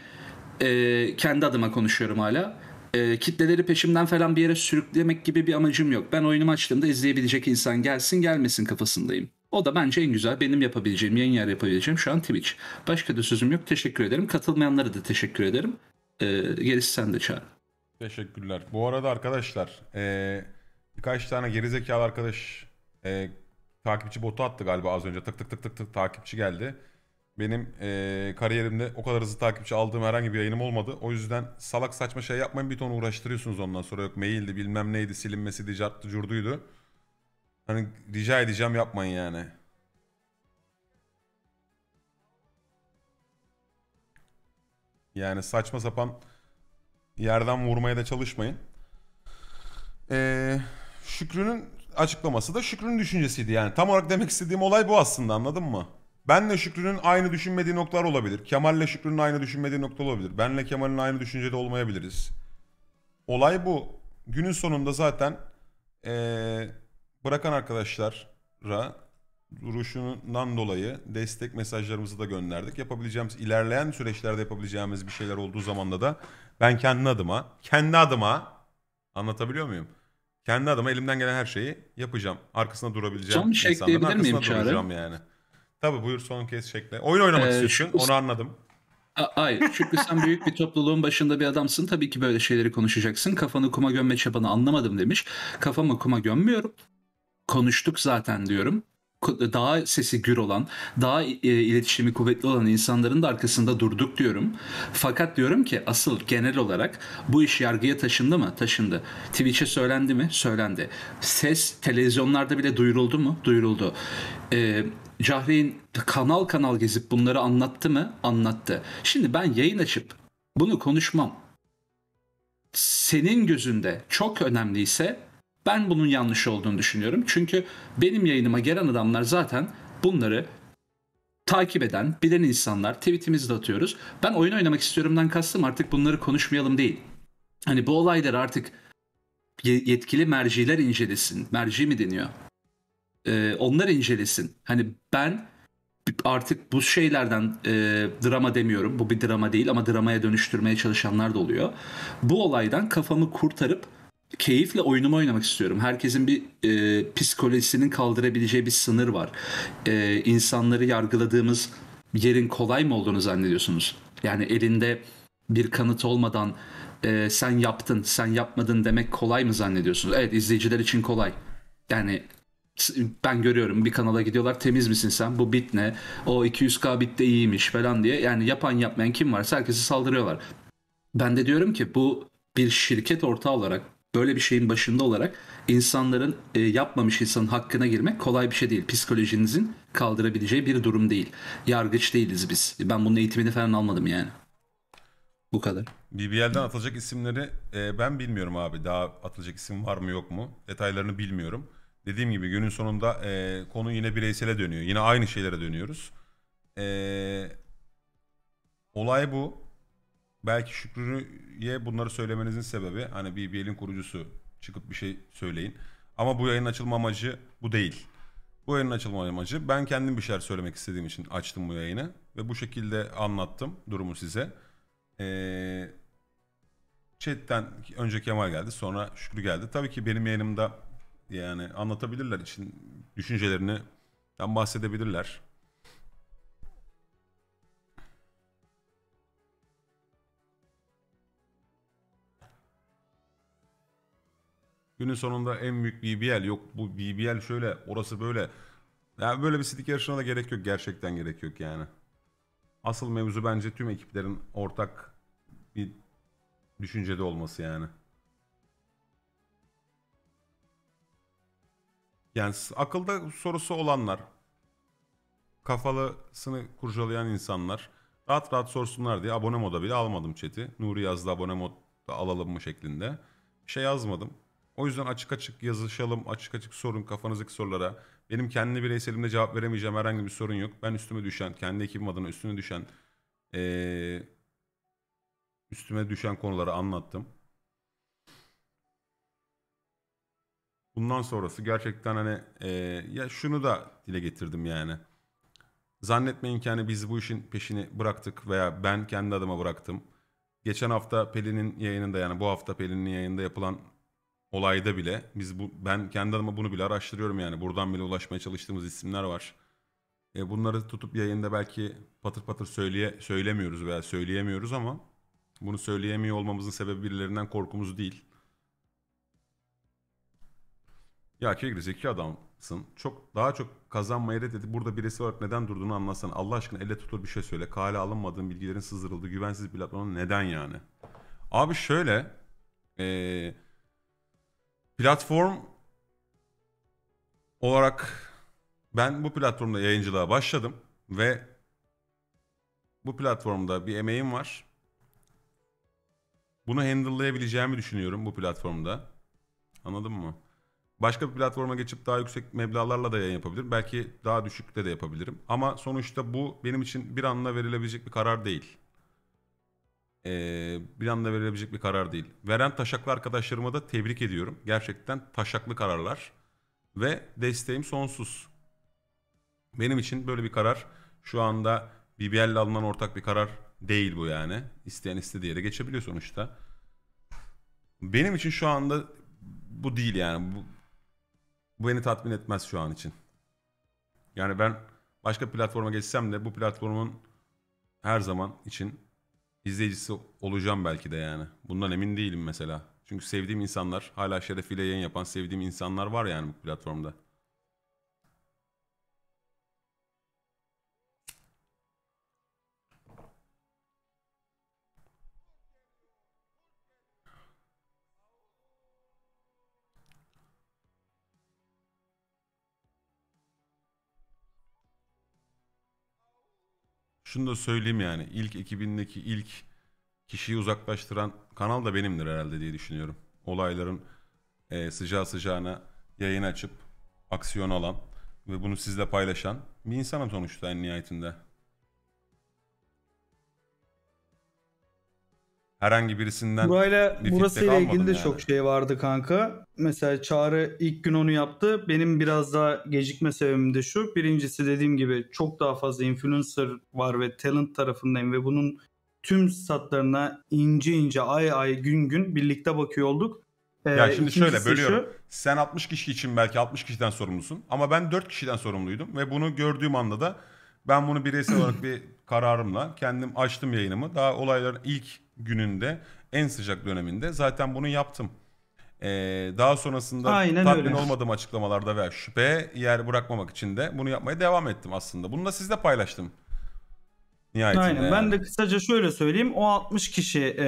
e, kendi adıma konuşuyorum hala. E, kitleleri peşimden falan bir yere sürüklemek gibi bir amacım yok. Ben oyunumu açtığımda izleyebilecek insan gelsin gelmesin kafasındayım. O da bence en güzel benim yapabileceğim, yayın yer yapabileceğim şu an Twitch. Başka da sözüm yok. Teşekkür ederim. Katılmayanlara da teşekkür ederim. E, gerisi sen de çağır. Teşekkürler. Bu arada arkadaşlar ee, birkaç tane gerizekalı arkadaş ee, takipçi botu attı galiba az önce. Tık tık tık tık tık takipçi geldi. Benim ee, kariyerimde o kadar hızlı takipçi aldığım herhangi bir yayınım olmadı. O yüzden salak saçma şey yapmayın bir ton uğraştırıyorsunuz ondan sonra. Yok maildi bilmem neydi silinmesi carttı curduydu. Hani rica edeceğim yapmayın yani. Yani saçma sapan Yerden vurmaya da çalışmayın. Ee, Şükrü'nün açıklaması da Şükrü'nün düşüncesiydi yani. Tam olarak demek istediğim olay bu aslında anladın mı? Benle Şükrü'nün aynı düşünmediği noktalar olabilir. Kemal'le Şükrü'nün aynı düşünmediği nokta olabilir. Benle Kemal'in aynı düşüncede olmayabiliriz. Olay bu. Günün sonunda zaten ee, bırakan arkadaşlara duruşundan dolayı destek mesajlarımızı da gönderdik. Yapabileceğimiz, ilerleyen süreçlerde yapabileceğimiz bir şeyler olduğu zaman da ben kendi adıma, kendi adıma anlatabiliyor muyum? Kendi adıma elimden gelen her şeyi yapacağım. Arkasına durabileceğim. Son şey ekleyebilir miyim Çağrı? duracağım yani. Tabii buyur son kez şekle. Oyun oynamak ee, istiyorsun onu anladım. ay çünkü sen büyük bir topluluğun başında bir adamsın tabii ki böyle şeyleri konuşacaksın. Kafanı kuma gömme çabanı anlamadım demiş. Kafamı kuma gömmüyorum. Konuştuk zaten diyorum daha sesi gür olan, daha e, iletişimi kuvvetli olan insanların da arkasında durduk diyorum. Fakat diyorum ki asıl genel olarak bu iş yargıya taşındı mı? Taşındı. Twitch'e söylendi mi? Söylendi. Ses televizyonlarda bile duyuruldu mu? Duyuruldu. Ee, Cahre'in kanal kanal gezip bunları anlattı mı? Anlattı. Şimdi ben yayın açıp bunu konuşmam senin gözünde çok önemliyse ben bunun yanlış olduğunu düşünüyorum. Çünkü benim yayınıma gelen adamlar zaten bunları takip eden, bilen insanlar. Tweetimizi de atıyoruz. Ben oyun oynamak istiyorumdan kastım artık bunları konuşmayalım değil. Hani bu olayları artık yetkili merciler incelesin. Merci mi deniyor? Ee, onlar incelesin. Hani ben artık bu şeylerden e, drama demiyorum. Bu bir drama değil ama dramaya dönüştürmeye çalışanlar da oluyor. Bu olaydan kafamı kurtarıp keyifle oyunumu oynamak istiyorum. Herkesin bir e, psikolojisinin kaldırabileceği bir sınır var. E, insanları yargıladığımız yerin kolay mı olduğunu zannediyorsunuz? Yani elinde bir kanıt olmadan e, sen yaptın, sen yapmadın demek kolay mı zannediyorsunuz? Evet izleyiciler için kolay. Yani ben görüyorum bir kanala gidiyorlar temiz misin sen bu bit ne o 200k bit de iyiymiş falan diye yani yapan yapmayan kim varsa herkese saldırıyorlar. Ben de diyorum ki bu bir şirket ortağı olarak böyle bir şeyin başında olarak insanların e, yapmamış insanın hakkına girmek kolay bir şey değil. Psikolojinizin kaldırabileceği bir durum değil. Yargıç değiliz biz. Ben bunun eğitimini falan almadım yani. Bu kadar. BBL'den atılacak isimleri e, ben bilmiyorum abi. Daha atılacak isim var mı yok mu? Detaylarını bilmiyorum. Dediğim gibi günün sonunda e, konu yine bireysele dönüyor. Yine aynı şeylere dönüyoruz. E, olay bu. Belki Şükrü'nü ye bunları söylemenizin sebebi hani bir BBL'in kurucusu çıkıp bir şey söyleyin. Ama bu yayın açılma amacı bu değil. Bu yayının açılma amacı ben kendim bir şeyler söylemek istediğim için açtım bu yayını ve bu şekilde anlattım durumu size. Ee, chatten önce Kemal geldi sonra Şükrü geldi. Tabii ki benim yayınımda yani anlatabilirler için düşüncelerini bahsedebilirler. Günün sonunda en büyük BBL yok bu BBL şöyle orası böyle. Yani böyle bir sidik yarışına da gerek yok gerçekten gerek yok yani. Asıl mevzu bence tüm ekiplerin ortak bir düşüncede olması yani. Yani akılda sorusu olanlar, kafalısını kurcalayan insanlar rahat rahat sorsunlar diye abone moda bile almadım chat'i. Nuri yazdı abone mod alalım mı şeklinde. Bir şey yazmadım. O yüzden açık açık yazışalım, açık açık sorun kafanızdaki sorulara. Benim kendi bireyselimde cevap veremeyeceğim herhangi bir sorun yok. Ben üstüme düşen, kendi ekibim adına üstüne düşen ee, üstüme düşen konuları anlattım. Bundan sonrası gerçekten hani e, ya şunu da dile getirdim yani. Zannetmeyin ki hani biz bu işin peşini bıraktık veya ben kendi adıma bıraktım. Geçen hafta Pelin'in yayınında yani bu hafta Pelin'in yayında yapılan olayda bile biz bu ben kendi adıma bunu bile araştırıyorum yani. Buradan bile ulaşmaya çalıştığımız isimler var. E bunları tutup yayında belki patır patır söyleye söylemiyoruz veya söyleyemiyoruz ama bunu söyleyemiyor olmamızın sebebi birilerinden korkumuz değil. Ya Kegri zeki adamsın. Çok daha çok kazanmayı reddedip burada birisi olarak neden durduğunu anlasan. Allah aşkına elle tutulur bir şey söyle. Kale alınmadığın bilgilerin sızdırıldığı güvensiz bir platformun neden yani? Abi şöyle ee, Platform olarak ben bu platformda yayıncılığa başladım ve bu platformda bir emeğim var. Bunu handle'layabileceğimi düşünüyorum bu platformda. Anladın mı? Başka bir platforma geçip daha yüksek meblalarla da yayın yapabilirim. Belki daha düşükte de yapabilirim. Ama sonuçta bu benim için bir anla verilebilecek bir karar değil e, bir anda verilebilecek bir karar değil. Veren taşaklı arkadaşlarıma da tebrik ediyorum. Gerçekten taşaklı kararlar ve desteğim sonsuz. Benim için böyle bir karar şu anda BBL ile alınan ortak bir karar değil bu yani. İsteyen istediği yere geçebiliyor sonuçta. Benim için şu anda bu değil yani. Bu, bu beni tatmin etmez şu an için. Yani ben başka platforma geçsem de bu platformun her zaman için izleyicisi olacağım belki de yani. Bundan emin değilim mesela. Çünkü sevdiğim insanlar, hala şerefiyle yayın yapan sevdiğim insanlar var yani bu platformda. şunu da söyleyeyim yani ilk ekibindeki ilk kişiyi uzaklaştıran kanal da benimdir herhalde diye düşünüyorum. Olayların e, sıcağı sıcağına yayın açıp aksiyon alan ve bunu sizle paylaşan bir insanım sonuçta en nihayetinde. herhangi birisinden Burayla, bir Burası ile ilgili de yani. çok şey vardı kanka. Mesela Çağrı ilk gün onu yaptı. Benim biraz daha gecikme sebebim de şu. Birincisi dediğim gibi çok daha fazla influencer var ve talent tarafındayım ve bunun tüm statlarına ince ince ay ay gün gün birlikte bakıyor olduk. Ee, ya şimdi şöyle bölüyorum. Şu, Sen 60 kişi için belki 60 kişiden sorumlusun ama ben 4 kişiden sorumluydum ve bunu gördüğüm anda da ben bunu bireysel olarak bir kararımla kendim açtım yayınımı. Daha olayların ilk gününde en sıcak döneminde zaten bunu yaptım. Ee, daha sonrasında Aynen tatmin öyle. olmadığım açıklamalarda veya şüphe yer bırakmamak için de bunu yapmaya devam ettim aslında. Bunu da sizle paylaştım. Nihayetinde. Aynen yani. ben de kısaca şöyle söyleyeyim o 60 kişi e,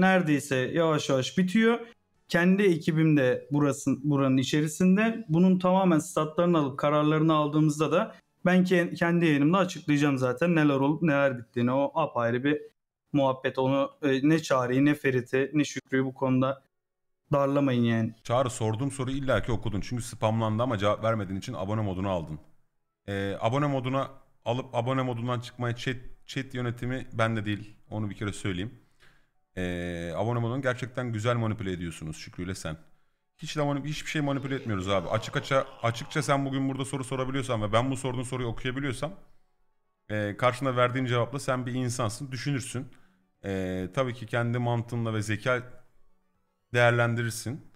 neredeyse yavaş yavaş bitiyor. Kendi ekibim de burası, buranın içerisinde. Bunun tamamen statlarını alıp kararlarını aldığımızda da ben kendi yayınımda açıklayacağım zaten neler olup neler bittiğini. O apayrı bir muhabbet. Onu e, ne Çağrı'yı ne Ferit'i ne Şükrü'yü bu konuda darlamayın yani. Çağrı sorduğum soruyu illaki okudun. Çünkü spamlandı ama cevap vermediğin için abone modunu aldın. Ee, abone moduna alıp abone modundan çıkmaya chat, chat yönetimi bende değil. Onu bir kere söyleyeyim. Ee, abone modunu gerçekten güzel manipüle ediyorsunuz Şükrü ile sen. Hiç de manip- hiçbir şey manipüle etmiyoruz abi. Açık açığa açıkça sen bugün burada soru sorabiliyorsan ve ben bu sorduğun soruyu okuyabiliyorsam e, karşına verdiğim cevapla sen bir insansın, düşünürsün. Ee, tabii ki kendi mantığınla ve zeka değerlendirirsin.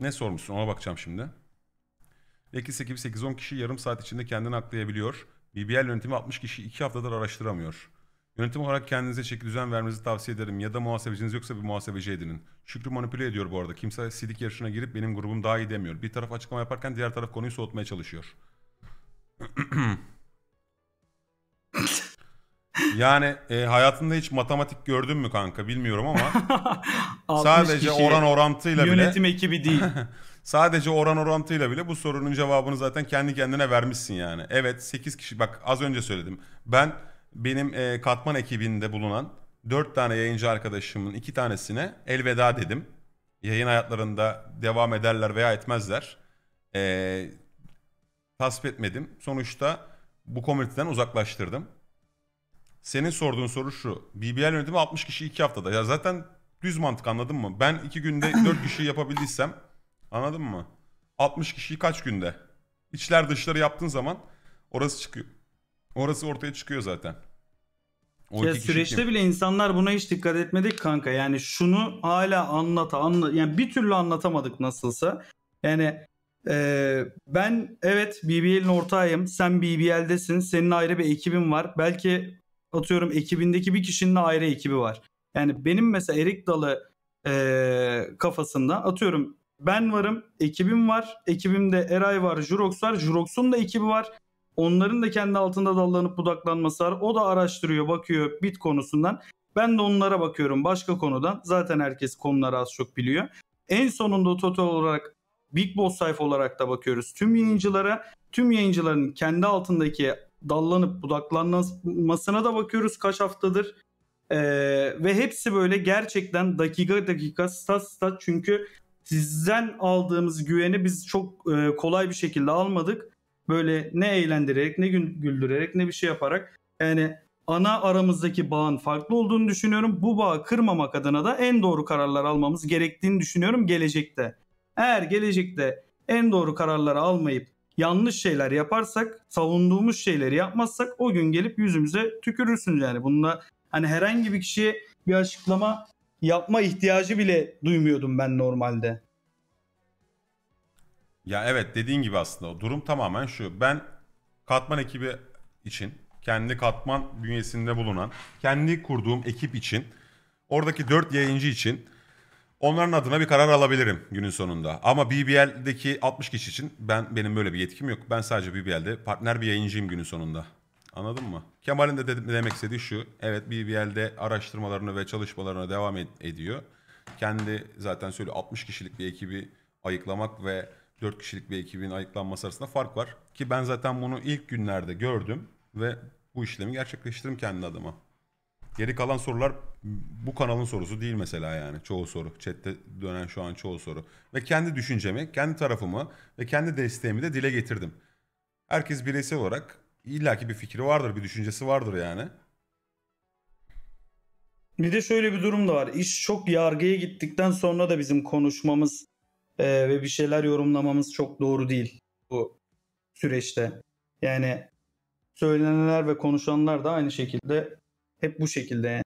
Ne sormuşsun ona bakacağım şimdi. Vekil ekibi 8-10 kişi yarım saat içinde kendini aklayabiliyor. BBL yönetimi 60 kişi 2 haftadır araştıramıyor. Yönetim olarak kendinize şekil düzen vermenizi tavsiye ederim. Ya da muhasebeciniz yoksa bir muhasebeci edinin. Şükrü manipüle ediyor bu arada. Kimse sidik yarışına girip benim grubum daha iyi demiyor. Bir taraf açıklama yaparken diğer taraf konuyu soğutmaya çalışıyor. Yani e, hayatında hiç matematik gördün mü kanka bilmiyorum ama sadece oran orantıyla yönetim bile yönetim ekibi değil. sadece oran orantıyla bile bu sorunun cevabını zaten kendi kendine vermişsin yani. Evet 8 kişi bak az önce söyledim. Ben benim e, katman ekibinde bulunan 4 tane yayıncı arkadaşımın 2 tanesine elveda dedim. Yayın hayatlarında devam ederler veya etmezler. E, tasvip etmedim. Sonuçta bu komüniteden uzaklaştırdım. Senin sorduğun soru şu. BBL yönetimi 60 kişi 2 haftada. Ya zaten düz mantık anladın mı? Ben 2 günde 4 kişi yapabildiysem anladın mı? 60 kişiyi kaç günde? İçler dışları yaptığın zaman orası çıkıyor. Orası ortaya çıkıyor zaten. O ya süreçte kim? bile insanlar buna hiç dikkat etmedik kanka. Yani şunu hala anlat, anla yani bir türlü anlatamadık nasılsa. Yani ee, ben evet BBL'in ortağıyım. Sen BBL'desin. Senin ayrı bir ekibin var. Belki atıyorum ekibindeki bir kişinin de ayrı ekibi var. Yani benim mesela erik dalı ee, kafasında atıyorum ben varım, ekibim var. Ekibimde Eray var, Jurox var. Jurox'un da ekibi var. Onların da kendi altında dallanıp budaklanması var. O da araştırıyor, bakıyor bit konusundan. Ben de onlara bakıyorum başka konudan. Zaten herkes konuları az çok biliyor. En sonunda total olarak Big Boss sayfa olarak da bakıyoruz. Tüm yayıncılara, tüm yayıncıların kendi altındaki dallanıp budaklanmasına da bakıyoruz kaç haftadır. Ee, ve hepsi böyle gerçekten dakika dakika stat stat çünkü sizden aldığımız güveni biz çok e, kolay bir şekilde almadık. Böyle ne eğlendirerek ne güldürerek ne bir şey yaparak yani ana aramızdaki bağın farklı olduğunu düşünüyorum. Bu bağı kırmamak adına da en doğru kararlar almamız gerektiğini düşünüyorum gelecekte. Eğer gelecekte en doğru kararları almayıp yanlış şeyler yaparsak, savunduğumuz şeyleri yapmazsak o gün gelip yüzümüze tükürürsünüz yani. Bununla hani herhangi bir kişiye bir açıklama yapma ihtiyacı bile duymuyordum ben normalde. Ya evet dediğin gibi aslında durum tamamen şu. Ben katman ekibi için kendi katman bünyesinde bulunan, kendi kurduğum ekip için, oradaki dört yayıncı için Onların adına bir karar alabilirim günün sonunda. Ama BBL'deki 60 kişi için ben benim böyle bir yetkim yok. Ben sadece BBL'de partner bir yayıncıyım günün sonunda. Anladın mı? Kemal'in de dedim, demek istediği şu. Evet BBL'de araştırmalarını ve çalışmalarına devam ed- ediyor. Kendi zaten söylüyor 60 kişilik bir ekibi ayıklamak ve 4 kişilik bir ekibin ayıklanması arasında fark var. Ki ben zaten bunu ilk günlerde gördüm ve bu işlemi gerçekleştirdim kendi adıma. Geri kalan sorular bu kanalın sorusu değil mesela yani çoğu soru. Chat'te dönen şu an çoğu soru. Ve kendi düşüncemi, kendi tarafımı ve kendi desteğimi de dile getirdim. Herkes bireysel olarak illaki bir fikri vardır, bir düşüncesi vardır yani. Bir de şöyle bir durum da var. İş çok yargıya gittikten sonra da bizim konuşmamız e, ve bir şeyler yorumlamamız çok doğru değil bu süreçte. Yani söylenenler ve konuşanlar da aynı şekilde hep bu şekilde.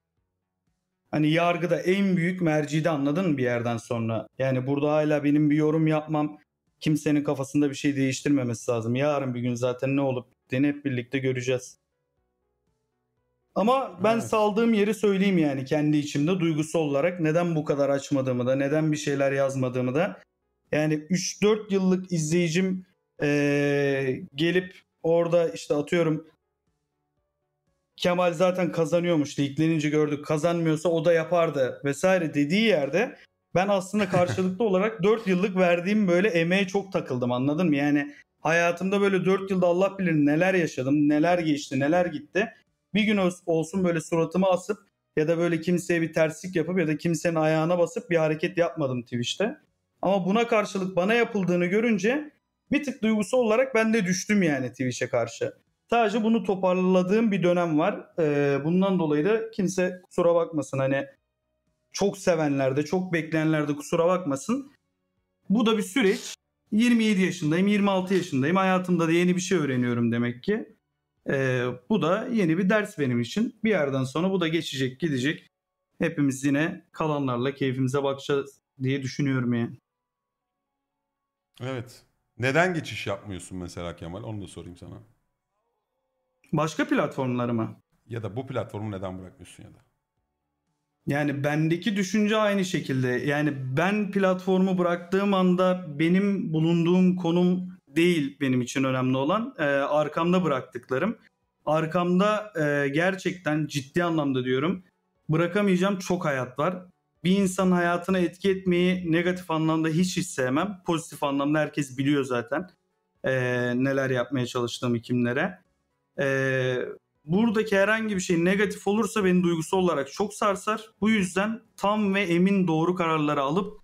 Hani yargıda en büyük mercide anladın mı bir yerden sonra? Yani burada hala benim bir yorum yapmam kimsenin kafasında bir şey değiştirmemesi lazım. Yarın bir gün zaten ne olup bittiğini hep birlikte göreceğiz. Ama ben evet. saldığım yeri söyleyeyim yani kendi içimde duygusal olarak neden bu kadar açmadığımı da neden bir şeyler yazmadığımı da. Yani 3-4 yıllık izleyicim ee, gelip orada işte atıyorum Kemal zaten kazanıyormuş, İklenince gördük kazanmıyorsa o da yapardı vesaire dediği yerde ben aslında karşılıklı olarak 4 yıllık verdiğim böyle emeğe çok takıldım anladın mı? Yani hayatımda böyle 4 yılda Allah bilir neler yaşadım, neler geçti, neler gitti. Bir gün olsun böyle suratımı asıp ya da böyle kimseye bir terslik yapıp ya da kimsenin ayağına basıp bir hareket yapmadım Twitch'te. Ama buna karşılık bana yapıldığını görünce bir tık duygusu olarak ben de düştüm yani Twitch'e karşı. Sadece bunu toparladığım bir dönem var. Ee, bundan dolayı da kimse kusura bakmasın hani çok sevenlerde, çok bekleyenlerde kusura bakmasın. Bu da bir süreç. 27 yaşındayım, 26 yaşındayım. Hayatımda da yeni bir şey öğreniyorum demek ki. Ee, bu da yeni bir ders benim için. Bir yerden sonra bu da geçecek, gidecek. Hepimiz yine kalanlarla keyfimize bakacağız diye düşünüyorum yani. Evet. Neden geçiş yapmıyorsun mesela Kemal? Onu da sorayım sana. Başka platformları mı? Ya da bu platformu neden bırakmıyorsun ya da? Yani bendeki düşünce aynı şekilde. Yani ben platformu bıraktığım anda benim bulunduğum konum değil benim için önemli olan. Ee, arkamda bıraktıklarım. Arkamda e, gerçekten ciddi anlamda diyorum bırakamayacağım çok hayat var. Bir insanın hayatına etki etmeyi negatif anlamda hiç hiç sevmem. Pozitif anlamda herkes biliyor zaten e, neler yapmaya çalıştığımı kimlere e, buradaki herhangi bir şey negatif olursa beni duygusal olarak çok sarsar. Bu yüzden tam ve emin doğru kararları alıp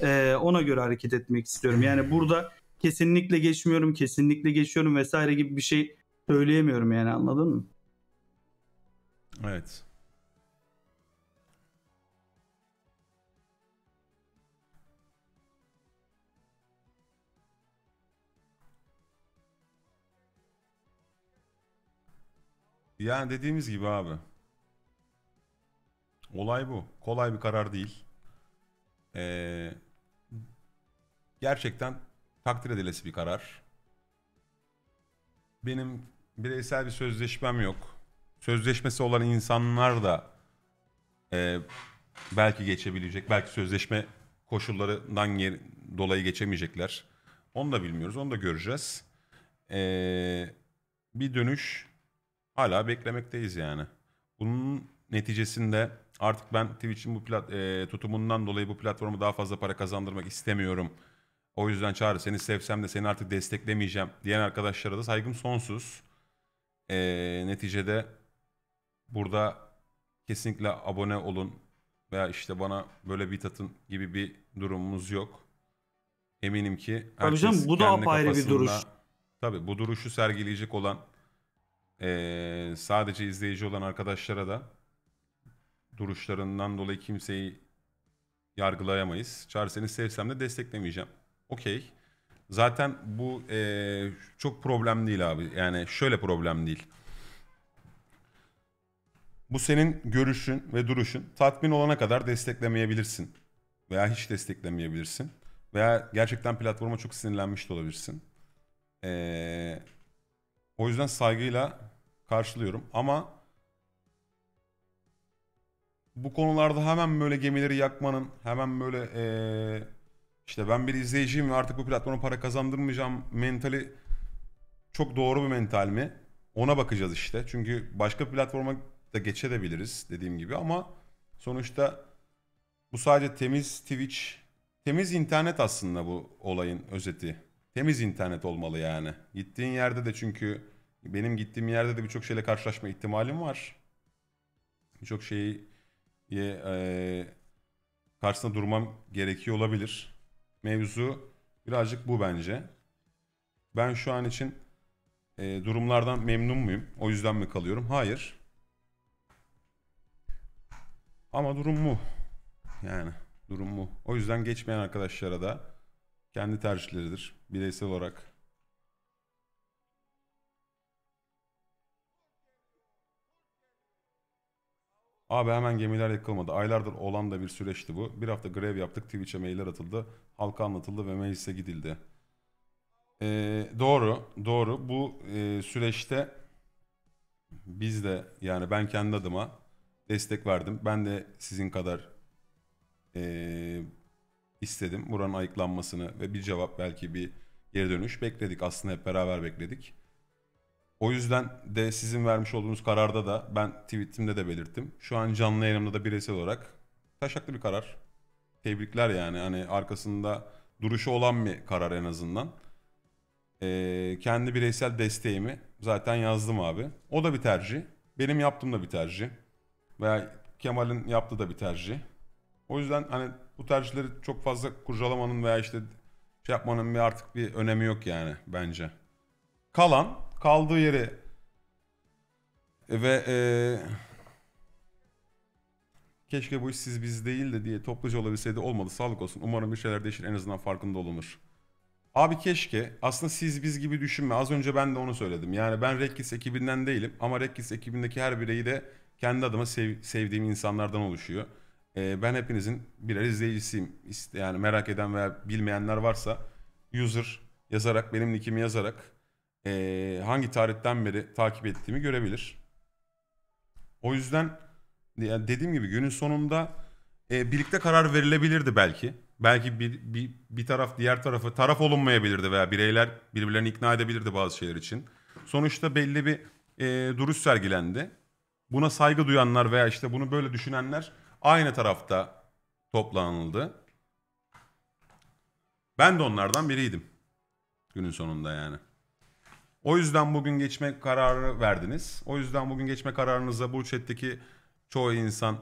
e, ona göre hareket etmek istiyorum. Yani burada kesinlikle geçmiyorum, kesinlikle geçiyorum vesaire gibi bir şey söyleyemiyorum yani anladın mı? Evet. Yani dediğimiz gibi abi. Olay bu. Kolay bir karar değil. Ee, gerçekten takdir edilesi bir karar. Benim bireysel bir sözleşmem yok. Sözleşmesi olan insanlar da e, belki geçebilecek, belki sözleşme koşullarından geri, dolayı geçemeyecekler. Onu da bilmiyoruz, onu da göreceğiz. Ee, bir dönüş Hala beklemekteyiz yani. Bunun neticesinde artık ben Twitch'in bu plat, e, tutumundan dolayı bu platformu daha fazla para kazandırmak istemiyorum. O yüzden çağır, seni sevsem de seni artık desteklemeyeceğim diyen arkadaşlara da saygım sonsuz. E, neticede burada kesinlikle abone olun veya işte bana böyle bir tatın gibi bir durumumuz yok. Eminim ki herkes Hocam, bu da apayrı bir duruş. Tabii bu duruşu sergileyecek olan ee, sadece izleyici olan arkadaşlara da duruşlarından dolayı kimseyi yargılayamayız. Çağrı sevsem de desteklemeyeceğim. Okey. Zaten bu e, çok problem değil abi. Yani şöyle problem değil. Bu senin görüşün ve duruşun. Tatmin olana kadar desteklemeyebilirsin. Veya hiç desteklemeyebilirsin. Veya gerçekten platforma çok sinirlenmiş de olabilirsin. Ee, o yüzden saygıyla karşılıyorum ama bu konularda hemen böyle gemileri yakmanın, hemen böyle ee, işte ben bir izleyiciyim ve artık bu platforma para kazandırmayacağım mentali çok doğru bir mental mi? Ona bakacağız işte. Çünkü başka platforma da geçebiliriz dediğim gibi ama sonuçta bu sadece temiz Twitch, temiz internet aslında bu olayın özeti. Temiz internet olmalı yani. Gittiğin yerde de çünkü benim gittiğim yerde de birçok şeyle karşılaşma ihtimalim var. Birçok şeyi e, karşısında durmam gerekiyor olabilir. Mevzu birazcık bu bence. Ben şu an için e, durumlardan memnun muyum? O yüzden mi kalıyorum? Hayır. Ama durum mu? Yani durum mu? O yüzden geçmeyen arkadaşlara da kendi tercihleridir. Bireysel olarak Abi hemen gemiler yıkılmadı. Aylardır olan da bir süreçti bu. Bir hafta grev yaptık. Twitch'e mailler atıldı. Halka anlatıldı ve meclise gidildi. Ee, doğru. Doğru. Bu e, süreçte biz de yani ben kendi adıma destek verdim. Ben de sizin kadar e, istedim. Buranın ayıklanmasını ve bir cevap belki bir geri dönüş bekledik. Aslında hep beraber bekledik. O yüzden de sizin vermiş olduğunuz kararda da ben tweetimde de belirttim. Şu an canlı yayınımda da bireysel olarak taşaklı bir karar. Tebrikler yani hani arkasında duruşu olan bir karar en azından. Ee, kendi bireysel desteğimi zaten yazdım abi. O da bir tercih. Benim yaptığım da bir tercih. Veya Kemal'in yaptığı da bir tercih. O yüzden hani bu tercihleri çok fazla kurcalamanın veya işte şey yapmanın bir artık bir önemi yok yani bence. Kalan kaldığı yeri e, ve e, keşke bu iş siz biz değil de diye topluca olabilseydi olmadı sağlık olsun. Umarım bir şeyler değişir en azından farkında olunur. Abi keşke aslında siz biz gibi düşünme. Az önce ben de onu söyledim. Yani ben Rekkis ekibinden değilim ama Rekkis ekibindeki her bireyi de kendi adıma sev, sevdiğim insanlardan oluşuyor. Ee, ben hepinizin birer izleyicisiyim. Yani merak eden veya bilmeyenler varsa user yazarak benim nickimi yazarak e, hangi tarihten beri takip ettiğimi görebilir. O yüzden yani dediğim gibi günün sonunda e, birlikte karar verilebilirdi belki. Belki bir, bir, bir taraf diğer tarafı taraf olunmayabilirdi veya bireyler birbirlerini ikna edebilirdi bazı şeyler için. Sonuçta belli bir e, duruş sergilendi. Buna saygı duyanlar veya işte bunu böyle düşünenler aynı tarafta toplanıldı. Ben de onlardan biriydim günün sonunda yani. O yüzden bugün geçme kararı verdiniz. O yüzden bugün geçme kararınıza bu chat'teki çoğu insan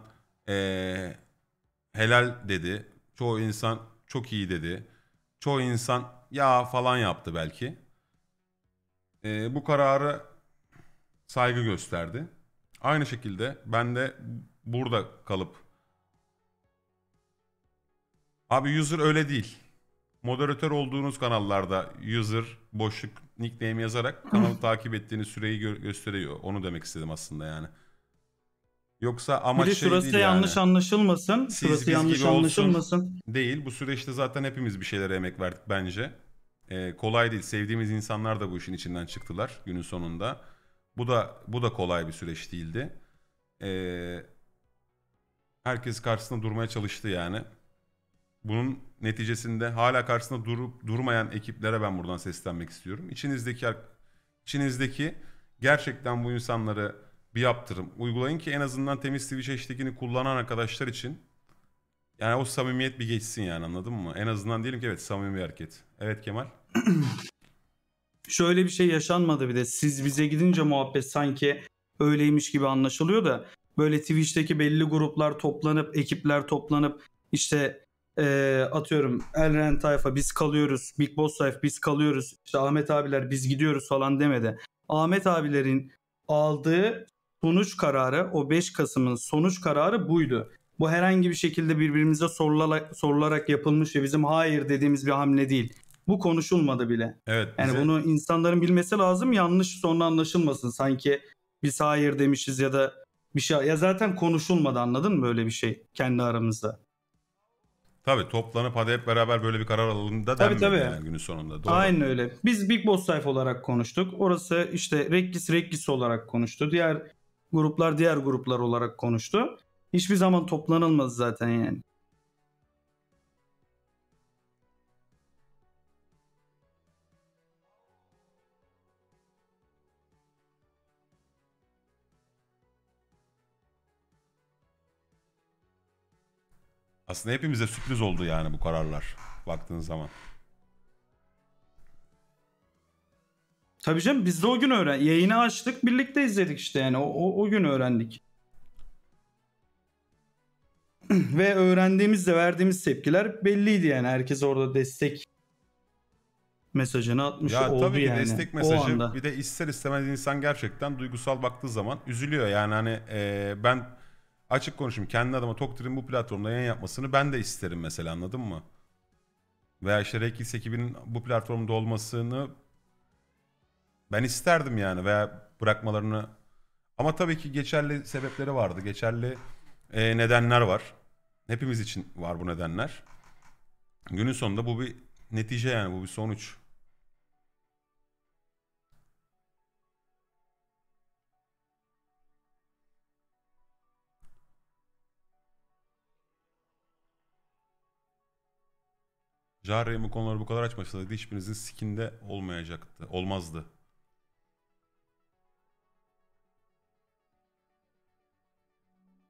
ee, helal dedi. Çoğu insan çok iyi dedi. Çoğu insan ya falan yaptı belki. Ee, bu kararı saygı gösterdi. Aynı şekilde ben de burada kalıp Abi user öyle değil. Moderatör olduğunuz kanallarda user boşluk nickname yazarak kanalı takip ettiğiniz süreyi gö- gösteriyor. Onu demek istedim aslında yani. Yoksa amaç Bir de şey değil şurası yani. yanlış anlaşılmasın. Siz biz şurası gibi yanlış olsun. Değil. Bu süreçte zaten hepimiz bir şeylere emek verdik bence. Ee, kolay değil. Sevdiğimiz insanlar da bu işin içinden çıktılar günün sonunda. Bu da bu da kolay bir süreç değildi. Ee, herkes karşısında durmaya çalıştı yani. Bunun neticesinde hala karşısında durup durmayan ekiplere ben buradan seslenmek istiyorum. İçinizdeki içinizdeki gerçekten bu insanları bir yaptırım uygulayın ki en azından temiz Twitch hashtag'ini kullanan arkadaşlar için yani o samimiyet bir geçsin yani anladın mı? En azından diyelim ki evet samimi bir hareket. Evet Kemal. Şöyle bir şey yaşanmadı bir de. Siz bize gidince muhabbet sanki öyleymiş gibi anlaşılıyor da böyle Twitch'teki belli gruplar toplanıp ekipler toplanıp işte e, atıyorum Elren Tayfa biz kalıyoruz, Big Boss Tayf biz kalıyoruz, işte Ahmet abiler biz gidiyoruz falan demedi. Ahmet abilerin aldığı sonuç kararı o 5 Kasım'ın sonuç kararı buydu. Bu herhangi bir şekilde birbirimize sorularak, sorularak yapılmış ve bizim hayır dediğimiz bir hamle değil. Bu konuşulmadı bile. Evet. Yani bize... bunu insanların bilmesi lazım. Yanlış sonra anlaşılmasın. Sanki biz hayır demişiz ya da bir şey. Ya zaten konuşulmadı anladın mı böyle bir şey kendi aramızda. Tabii toplanıp hadi hep beraber böyle bir karar alalım da tabii, tabii. Yani günün sonunda. Doğru. Aynen öyle. Biz Big Boss sayfa olarak konuştuk. Orası işte Rekkis Rekkis olarak konuştu. Diğer gruplar diğer gruplar olarak konuştu. Hiçbir zaman toplanılmaz zaten yani. Aslında hepimize sürpriz oldu yani bu kararlar baktığın zaman. Tabii canım biz de o gün öğren yayını açtık birlikte izledik işte yani o, o, o gün öğrendik. Ve öğrendiğimizde verdiğimiz tepkiler belliydi yani herkes orada destek mesajını atmış ya, oldu tabii ki yani. destek mesajı o bir de ister istemez insan gerçekten duygusal baktığı zaman üzülüyor yani hani e, ben Açık konuşayım kendi adıma Toktir'in bu platformda yayın yapmasını ben de isterim mesela anladın mı? Veya işte Rekis ekibinin bu platformda olmasını ben isterdim yani veya bırakmalarını. Ama tabii ki geçerli sebepleri vardı. Geçerli e, nedenler var. Hepimiz için var bu nedenler. Günün sonunda bu bir netice yani bu bir sonuç. Carrey bu konuları bu kadar açmasaydı hiçbirinizin sikinde olmayacaktı. Olmazdı.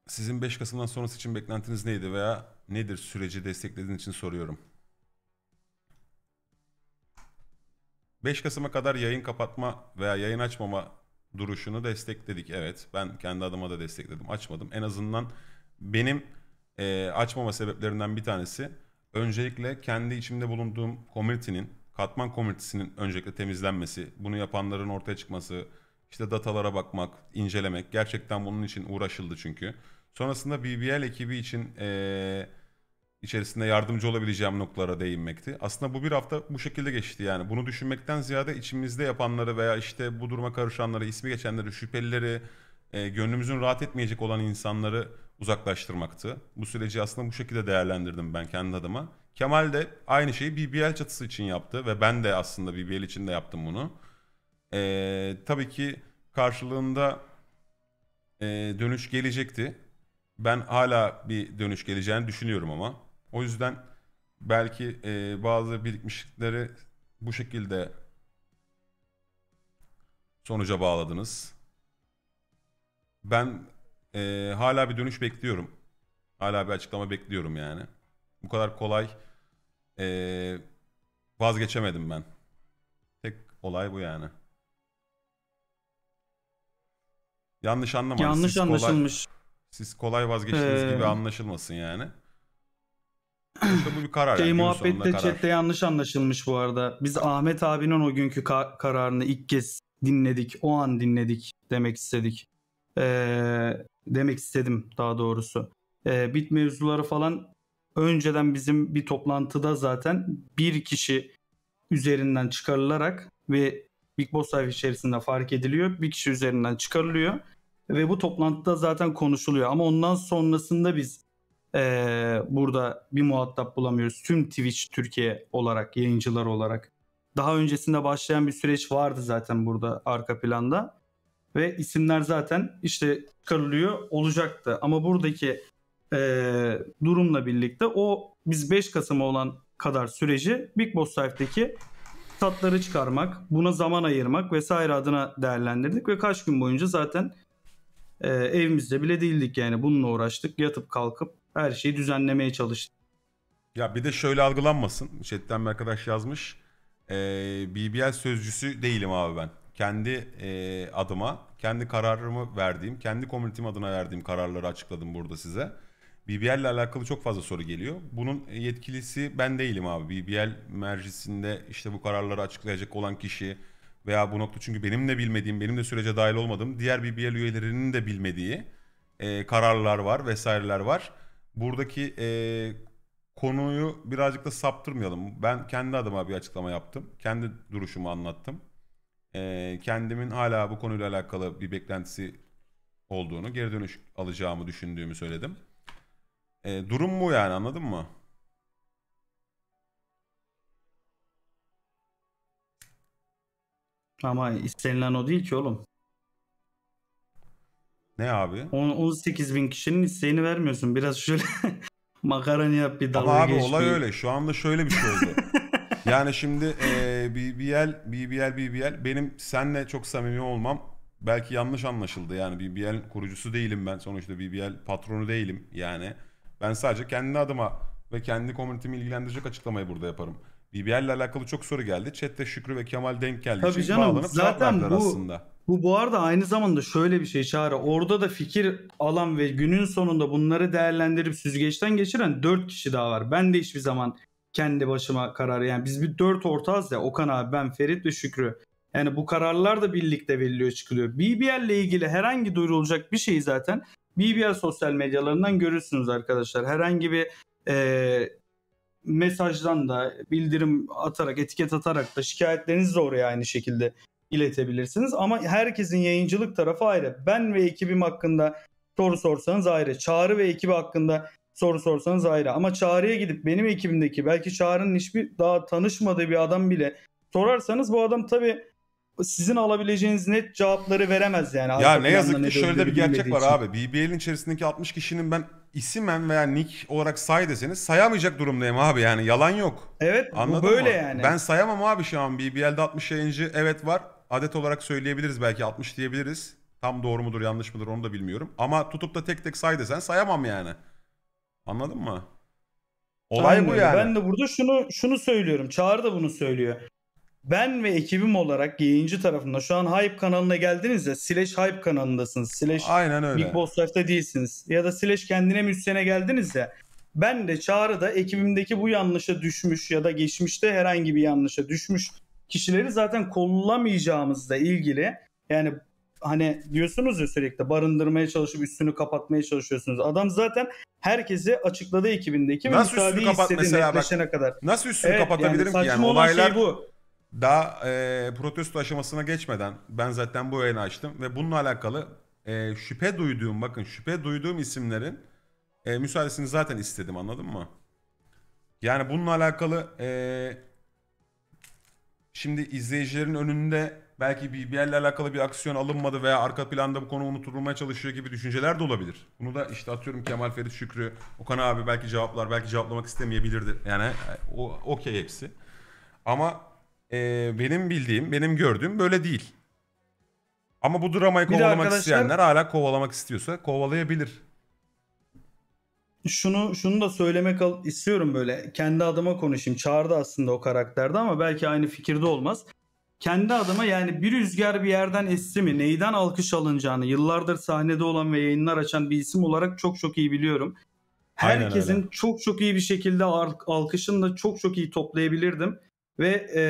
Sizin 5 Kasım'dan sonrası için beklentiniz neydi veya nedir süreci desteklediğiniz için soruyorum. 5 Kasım'a kadar yayın kapatma veya yayın açmama duruşunu destekledik. Evet ben kendi adıma da destekledim. Açmadım. En azından benim e, açmama sebeplerinden bir tanesi öncelikle kendi içimde bulunduğum komünitinin, katman komünitesinin öncelikle temizlenmesi, bunu yapanların ortaya çıkması, işte datalara bakmak, incelemek gerçekten bunun için uğraşıldı çünkü. Sonrasında BBL ekibi için ee, içerisinde yardımcı olabileceğim noktalara değinmekti. Aslında bu bir hafta bu şekilde geçti yani. Bunu düşünmekten ziyade içimizde yapanları veya işte bu duruma karışanları, ismi geçenleri, şüphelileri, e, gönlümüzün rahat etmeyecek olan insanları uzaklaştırmaktı. Bu süreci aslında bu şekilde değerlendirdim ben kendi adıma. Kemal de aynı şeyi BBL çatısı için yaptı ve ben de aslında BBL için de yaptım bunu. Ee, tabii ki karşılığında e, dönüş gelecekti. Ben hala bir dönüş geleceğini düşünüyorum ama. O yüzden belki e, bazı birikmişlikleri bu şekilde sonuca bağladınız. Ben ee, hala bir dönüş bekliyorum. Hala bir açıklama bekliyorum yani. Bu kadar kolay ee, vazgeçemedim ben. Tek olay bu yani. Yanlış anlamayın. Yanlış siz anlaşılmış. Kolay, siz kolay vazgeçtiğiniz ee... gibi anlaşılmasın yani. İşte bu bir karar. Şey, yani. muhabbette chatte yanlış anlaşılmış bu arada. Biz Ahmet abinin o günkü kar- kararını ilk kez dinledik. O an dinledik demek istedik. Ee, demek istedim daha doğrusu. E, bit mevzuları falan önceden bizim bir toplantıda zaten bir kişi üzerinden çıkarılarak ve Big Boss sayfa içerisinde fark ediliyor. Bir kişi üzerinden çıkarılıyor ve bu toplantıda zaten konuşuluyor. Ama ondan sonrasında biz e, burada bir muhatap bulamıyoruz. Tüm Twitch Türkiye olarak, yayıncılar olarak. Daha öncesinde başlayan bir süreç vardı zaten burada arka planda ve isimler zaten işte çıkarılıyor olacaktı. Ama buradaki e, durumla birlikte o biz 5 Kasım'a olan kadar süreci Big Boss Life'deki tatları çıkarmak, buna zaman ayırmak vesaire adına değerlendirdik ve kaç gün boyunca zaten e, evimizde bile değildik yani bununla uğraştık. Yatıp kalkıp her şeyi düzenlemeye çalıştık. Ya bir de şöyle algılanmasın. Chatten bir arkadaş yazmış. Ee, BBL sözcüsü değilim abi ben kendi e, adıma, kendi kararımı verdiğim, kendi komünitim adına verdiğim kararları açıkladım burada size. BBL ile alakalı çok fazla soru geliyor. Bunun yetkilisi ben değilim abi. BBL mercisinde işte bu kararları açıklayacak olan kişi veya bu nokta çünkü benim de bilmediğim, benim de sürece dahil olmadığım, diğer BBL üyelerinin de bilmediği e, kararlar var vesaireler var. Buradaki e, konuyu birazcık da saptırmayalım. Ben kendi adıma bir açıklama yaptım. Kendi duruşumu anlattım e, kendimin hala bu konuyla alakalı bir beklentisi olduğunu, geri dönüş alacağımı düşündüğümü söyledim. E, durum bu yani anladın mı? Ama istenilen o değil ki oğlum. Ne abi? 18 bin kişinin isteğini vermiyorsun. Biraz şöyle makarani yap bir dalga Ama abi geç olay bir... öyle. Şu anda şöyle bir şey oldu. Yani şimdi e, BBL, BBL, BBL benim senle çok samimi olmam belki yanlış anlaşıldı. Yani BBL kurucusu değilim ben. Sonuçta BBL patronu değilim yani. Ben sadece kendi adıma ve kendi komünitemi ilgilendirecek açıklamayı burada yaparım. BBL ile alakalı çok soru geldi. Chat'te Şükrü ve Kemal denk geldi. Tabii canım zaten bu, aslında. bu bu arada aynı zamanda şöyle bir şey Çağrı. Orada da fikir alan ve günün sonunda bunları değerlendirip süzgeçten geçiren 4 kişi daha var. Ben de hiçbir zaman kendi başıma kararı Yani biz bir dört ortağız ya Okan abi ben Ferit ve Şükrü. Yani bu kararlar da birlikte veriliyor çıkılıyor. BBL ile ilgili herhangi duyurulacak bir şey zaten BBL sosyal medyalarından görürsünüz arkadaşlar. Herhangi bir e, mesajdan da bildirim atarak etiket atarak da şikayetlerinizi de oraya aynı şekilde iletebilirsiniz. Ama herkesin yayıncılık tarafı ayrı. Ben ve ekibim hakkında soru sorsanız ayrı. Çağrı ve ekibi hakkında soru sorsanız ayrı. Ama Çağrı'ya gidip benim ekibimdeki belki Çağrı'nın hiçbir daha tanışmadığı bir adam bile sorarsanız bu adam tabii sizin alabileceğiniz net cevapları veremez yani. Ya ne yazık ki şöyle de bir gerçek var için. abi. BBL'in içerisindeki 60 kişinin ben isimen veya nick olarak say deseniz sayamayacak durumdayım abi yani yalan yok. Evet Anladın bu böyle mı? yani. Ben sayamam abi şu an BBL'de 60 yayıncı evet var. Adet olarak söyleyebiliriz belki 60 diyebiliriz. Tam doğru mudur yanlış mıdır onu da bilmiyorum. Ama tutup da tek tek say desen sayamam yani. Anladın mı? Olay Aynen bu yani. Ben de burada şunu şunu söylüyorum. Çağrı da bunu söylüyor. Ben ve ekibim olarak yayıncı tarafında şu an Hype kanalına geldiniz ya Slash Hype kanalındasınız. Slash Aynen öyle. Big Boss Life'da değilsiniz. Ya da Slash kendine müstene geldiniz ya. Ben de Çağrı da ekibimdeki bu yanlışa düşmüş ya da geçmişte herhangi bir yanlışa düşmüş kişileri zaten kollamayacağımızla ilgili yani hani diyorsunuz ya sürekli barındırmaya çalışıp üstünü kapatmaya çalışıyorsunuz. Adam zaten herkesi açıkladı ekibindeki nasıl ve müsaade istedi netleşene kadar. Nasıl üstünü evet, kapatabilirim yani ki? Yani olaylar şey bu. daha e, protesto aşamasına geçmeden ben zaten bu oyunu açtım ve bununla alakalı e, şüphe duyduğum bakın şüphe duyduğum isimlerin e, müsaadesini zaten istedim anladın mı? Yani bununla alakalı e, şimdi izleyicilerin önünde Belki bir, bir yerle alakalı bir aksiyon alınmadı veya arka planda bu konu unutulmaya çalışıyor gibi düşünceler de olabilir. Bunu da işte atıyorum Kemal Ferit Şükrü, Okan abi belki cevaplar, belki cevaplamak istemeyebilirdi. Yani e, o okey hepsi. Ama e, benim bildiğim, benim gördüğüm böyle değil. Ama bu dramayı kovalamak arkadaşlar- isteyenler hala kovalamak istiyorsa kovalayabilir. Şunu şunu da söylemek istiyorum böyle. Kendi adıma konuşayım. Çağrı aslında o karakterde ama belki aynı fikirde olmaz kendi adıma yani bir rüzgar bir yerden esti mi neyden alkış alınacağını yıllardır sahnede olan ve yayınlar açan bir isim olarak çok çok iyi biliyorum. Herkesin çok çok iyi bir şekilde alkışını da çok çok iyi toplayabilirdim. Ve e,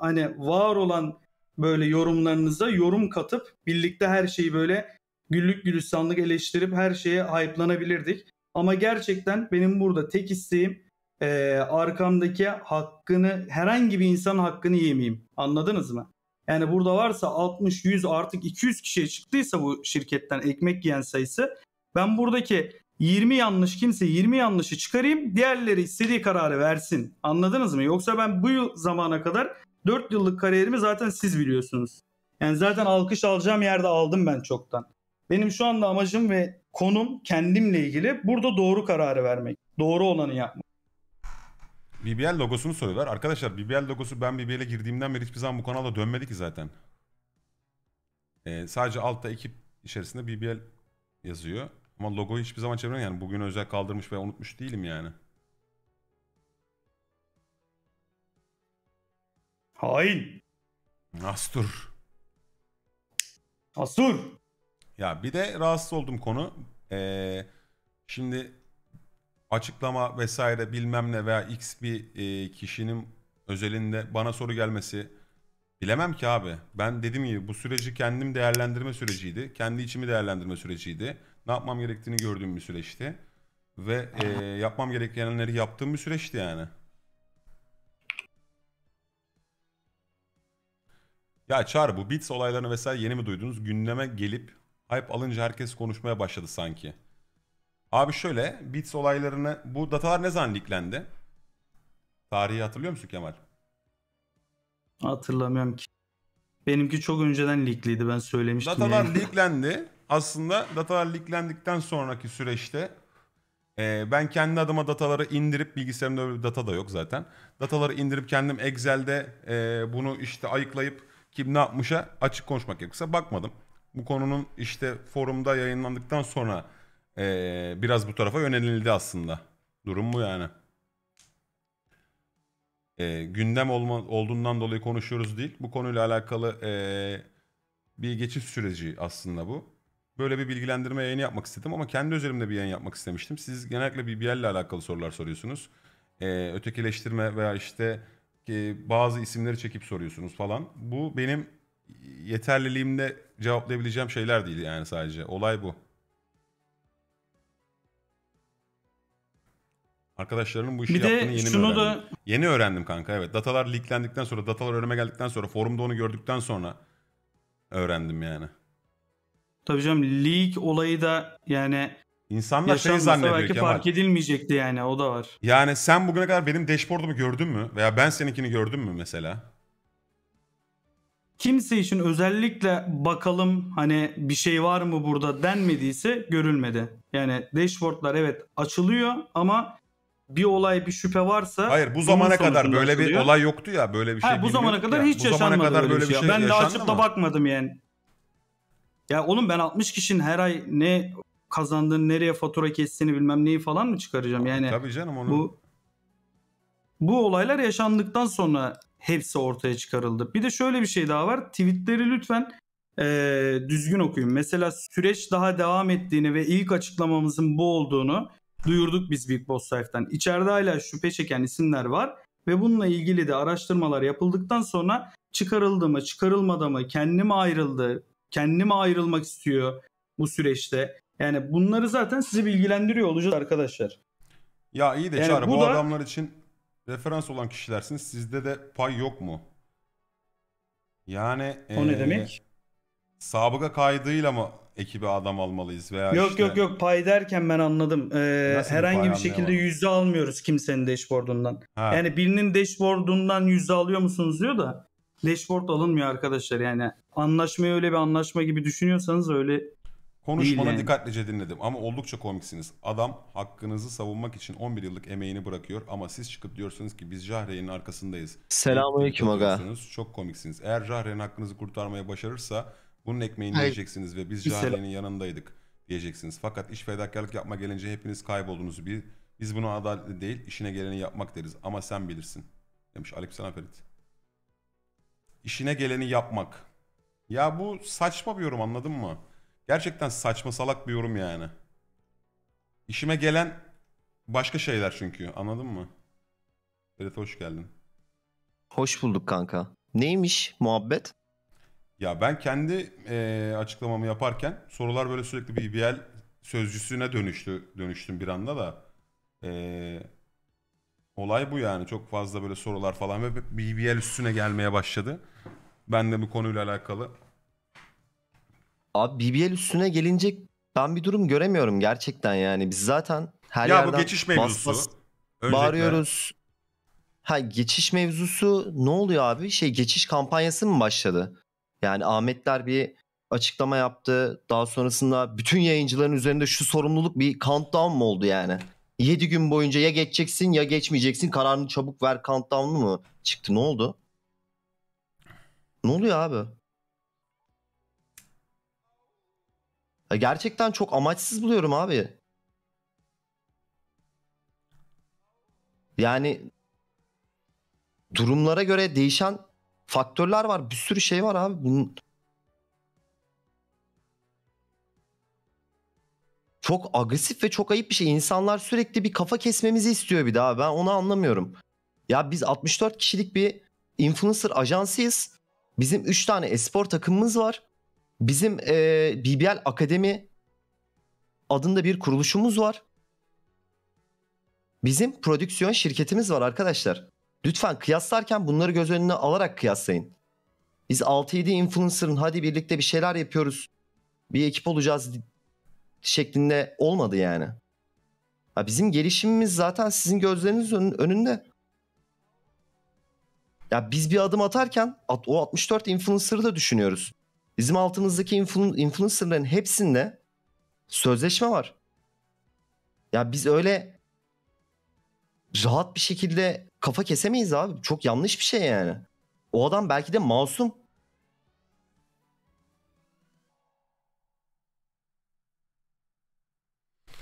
hani var olan böyle yorumlarınıza yorum katıp birlikte her şeyi böyle güllük gülistanlık eleştirip her şeye hype'lanabilirdik. Ama gerçekten benim burada tek isteğim e, arkamdaki hakkını herhangi bir insan hakkını yemeyeyim. Anladınız mı? Yani burada varsa 60, 100 artık 200 kişiye çıktıysa bu şirketten ekmek yiyen sayısı ben buradaki 20 yanlış kimse 20 yanlışı çıkarayım diğerleri istediği kararı versin. Anladınız mı? Yoksa ben bu yıl zamana kadar 4 yıllık kariyerimi zaten siz biliyorsunuz. Yani zaten alkış alacağım yerde aldım ben çoktan. Benim şu anda amacım ve konum kendimle ilgili burada doğru kararı vermek. Doğru olanı yapmak. BBL logosunu soruyorlar. Arkadaşlar BBL logosu ben BBL'e girdiğimden beri hiçbir zaman bu kanalda dönmedi ki zaten. Ee, sadece altta ekip içerisinde BBL yazıyor. Ama logoyu hiçbir zaman çevirmem yani bugün özel kaldırmış veya unutmuş değilim yani. Hain. Astur. Astur. Ya bir de rahatsız oldum konu. Ee, şimdi açıklama vesaire bilmem ne veya x bir e, kişinin özelinde bana soru gelmesi bilemem ki abi. Ben dediğim gibi bu süreci kendim değerlendirme süreciydi. Kendi içimi değerlendirme süreciydi. Ne yapmam gerektiğini gördüğüm bir süreçti. Ve e, yapmam gerekenleri yaptığım bir süreçti yani. Ya Çağrı bu bits olaylarını vesaire yeni mi duydunuz? Gündeme gelip hype alınca herkes konuşmaya başladı sanki. Abi şöyle bits olaylarını bu datalar ne zaman leaklendi? Tarihi hatırlıyor musun Kemal? Hatırlamıyorum ki. Benimki çok önceden leakliydi ben söylemiştim. Datalar yani. leaklendi. Aslında datalar leaklendikten sonraki süreçte e, ben kendi adıma dataları indirip bilgisayarımda öyle bir data da yok zaten. Dataları indirip kendim Excel'de e, bunu işte ayıklayıp kim ne yapmışa açık konuşmak yoksa bakmadım. Bu konunun işte forumda yayınlandıktan sonra ee, biraz bu tarafa yönelildi aslında. Durum bu yani. Ee, gündem olma, olduğundan dolayı konuşuyoruz değil. Bu konuyla alakalı ee, bir geçiş süreci aslında bu. Böyle bir bilgilendirme yayını yapmak istedim ama kendi üzerimde bir yayın yapmak istemiştim. Siz genellikle BBL'le alakalı sorular soruyorsunuz. Ee, ötekileştirme veya işte e, bazı isimleri çekip soruyorsunuz falan. Bu benim yeterliliğimde cevaplayabileceğim şeyler değil yani sadece. Olay bu. Arkadaşlarının bu işi bir yaptığını de yeni şunu öğrendim. Da... Yeni öğrendim kanka evet. Datalar leaklendikten sonra, datalar önüme geldikten sonra, forumda onu gördükten sonra öğrendim yani. Tabii canım leak olayı da yani İnsanlar şey zannediyor belki Kemal. fark edilmeyecekti yani o da var. Yani sen bugüne kadar benim dashboardumu gördün mü? Veya ben seninkini gördüm mü mesela? Kimse için özellikle bakalım hani bir şey var mı burada denmediyse görülmedi. Yani dashboardlar evet açılıyor ama bir olay bir şüphe varsa Hayır bu zamana kadar böyle açılıyor. bir olay yoktu ya böyle bir şey. Ha, bu zamana kadar ya. hiç bu yaşanmadı kadar böyle, bir şey. şey. Ben de açıp da bakmadım yani. Ya oğlum ben 60 kişinin her ay ne kazandığını, nereye fatura kestiğini bilmem neyi falan mı çıkaracağım yani. Tabii canım onu. Bu bu olaylar yaşandıktan sonra hepsi ortaya çıkarıldı. Bir de şöyle bir şey daha var. Tweetleri lütfen e, düzgün okuyun. Mesela süreç daha devam ettiğini ve ilk açıklamamızın bu olduğunu duyurduk biz Big Boss Life'dan. İçeride hala şüphe çeken isimler var ve bununla ilgili de araştırmalar yapıldıktan sonra çıkarıldı mı, çıkarılmadı mı, kendi ayrıldı, kendi ayrılmak istiyor bu süreçte. Yani bunları zaten sizi bilgilendiriyor olacağız arkadaşlar. Ya iyi de yani Çağrı bu, bu da... adamlar için referans olan kişilersiniz. Sizde de pay yok mu? Yani o ee, ne demek? Sabıka kaydıyla mı ekibe adam almalıyız veya Yok işte... yok yok pay derken ben anladım. Ee, herhangi bir şekilde yüzde almıyoruz kimsenin dashboardundan. Ha. Yani birinin dashboardundan yüzde alıyor musunuz diyor da dashboard alınmıyor arkadaşlar. Yani anlaşmayı öyle bir anlaşma gibi düşünüyorsanız öyle Konuşmana yani. dikkatlice dinledim ama oldukça komiksiniz. Adam hakkınızı savunmak için 11 yıllık emeğini bırakıyor ama siz çıkıp diyorsunuz ki biz Jahre'nin arkasındayız. Selamünaleyküm aga. Çok komiksiniz. Eğer Jahre'nin hakkınızı kurtarmaya başarırsa bunun ekmeğini Hayır. yiyeceksiniz ve biz cahiliyenin yanındaydık diyeceksiniz. Fakat iş fedakarlık yapma gelince hepiniz kayboldunuz. Bir, biz bunu adaletli değil işine geleni yapmak deriz ama sen bilirsin. Demiş Aleyhisselam Ferit. İşine geleni yapmak. Ya bu saçma bir yorum anladın mı? Gerçekten saçma salak bir yorum yani. İşime gelen başka şeyler çünkü anladın mı? Ferit hoş geldin. Hoş bulduk kanka. Neymiş muhabbet? Ya ben kendi e, açıklamamı yaparken sorular böyle sürekli bir BBL sözcüsüne dönüştü dönüştüm bir anda da. E, olay bu yani çok fazla böyle sorular falan ve BBL üstüne gelmeye başladı. Ben de bu konuyla alakalı. Abi BBL üstüne gelince ben bir durum göremiyorum gerçekten yani. Biz zaten her ya yerden bu geçiş mevzusu. Bas bas bağırıyoruz. Ha geçiş mevzusu ne oluyor abi? Şey geçiş kampanyası mı başladı? Yani Ahmetler bir açıklama yaptı. Daha sonrasında bütün yayıncıların üzerinde şu sorumluluk bir countdown mı oldu yani? 7 gün boyunca ya geçeceksin ya geçmeyeceksin. Kararını çabuk ver countdown'lu mu çıktı? Ne oldu? Ne oluyor abi? Ya gerçekten çok amaçsız buluyorum abi. Yani durumlara göre değişen faktörler var. Bir sürü şey var abi. Bunun çok agresif ve çok ayıp bir şey. İnsanlar sürekli bir kafa kesmemizi istiyor bir daha. Ben onu anlamıyorum. Ya biz 64 kişilik bir influencer ajansıyız. Bizim 3 tane espor takımımız var. Bizim e, BBL Akademi adında bir kuruluşumuz var. Bizim prodüksiyon şirketimiz var arkadaşlar. Lütfen kıyaslarken bunları göz önüne alarak kıyaslayın. Biz 6-7 influencer'ın hadi birlikte bir şeyler yapıyoruz. Bir ekip olacağız şeklinde olmadı yani. Ha bizim gelişimimiz zaten sizin gözleriniz önünde. Ya biz bir adım atarken o 64 influencer'ı da düşünüyoruz. Bizim altımızdaki influ influencer'ların hepsinde sözleşme var. Ya biz öyle rahat bir şekilde kafa kesemeyiz abi. Çok yanlış bir şey yani. O adam belki de masum.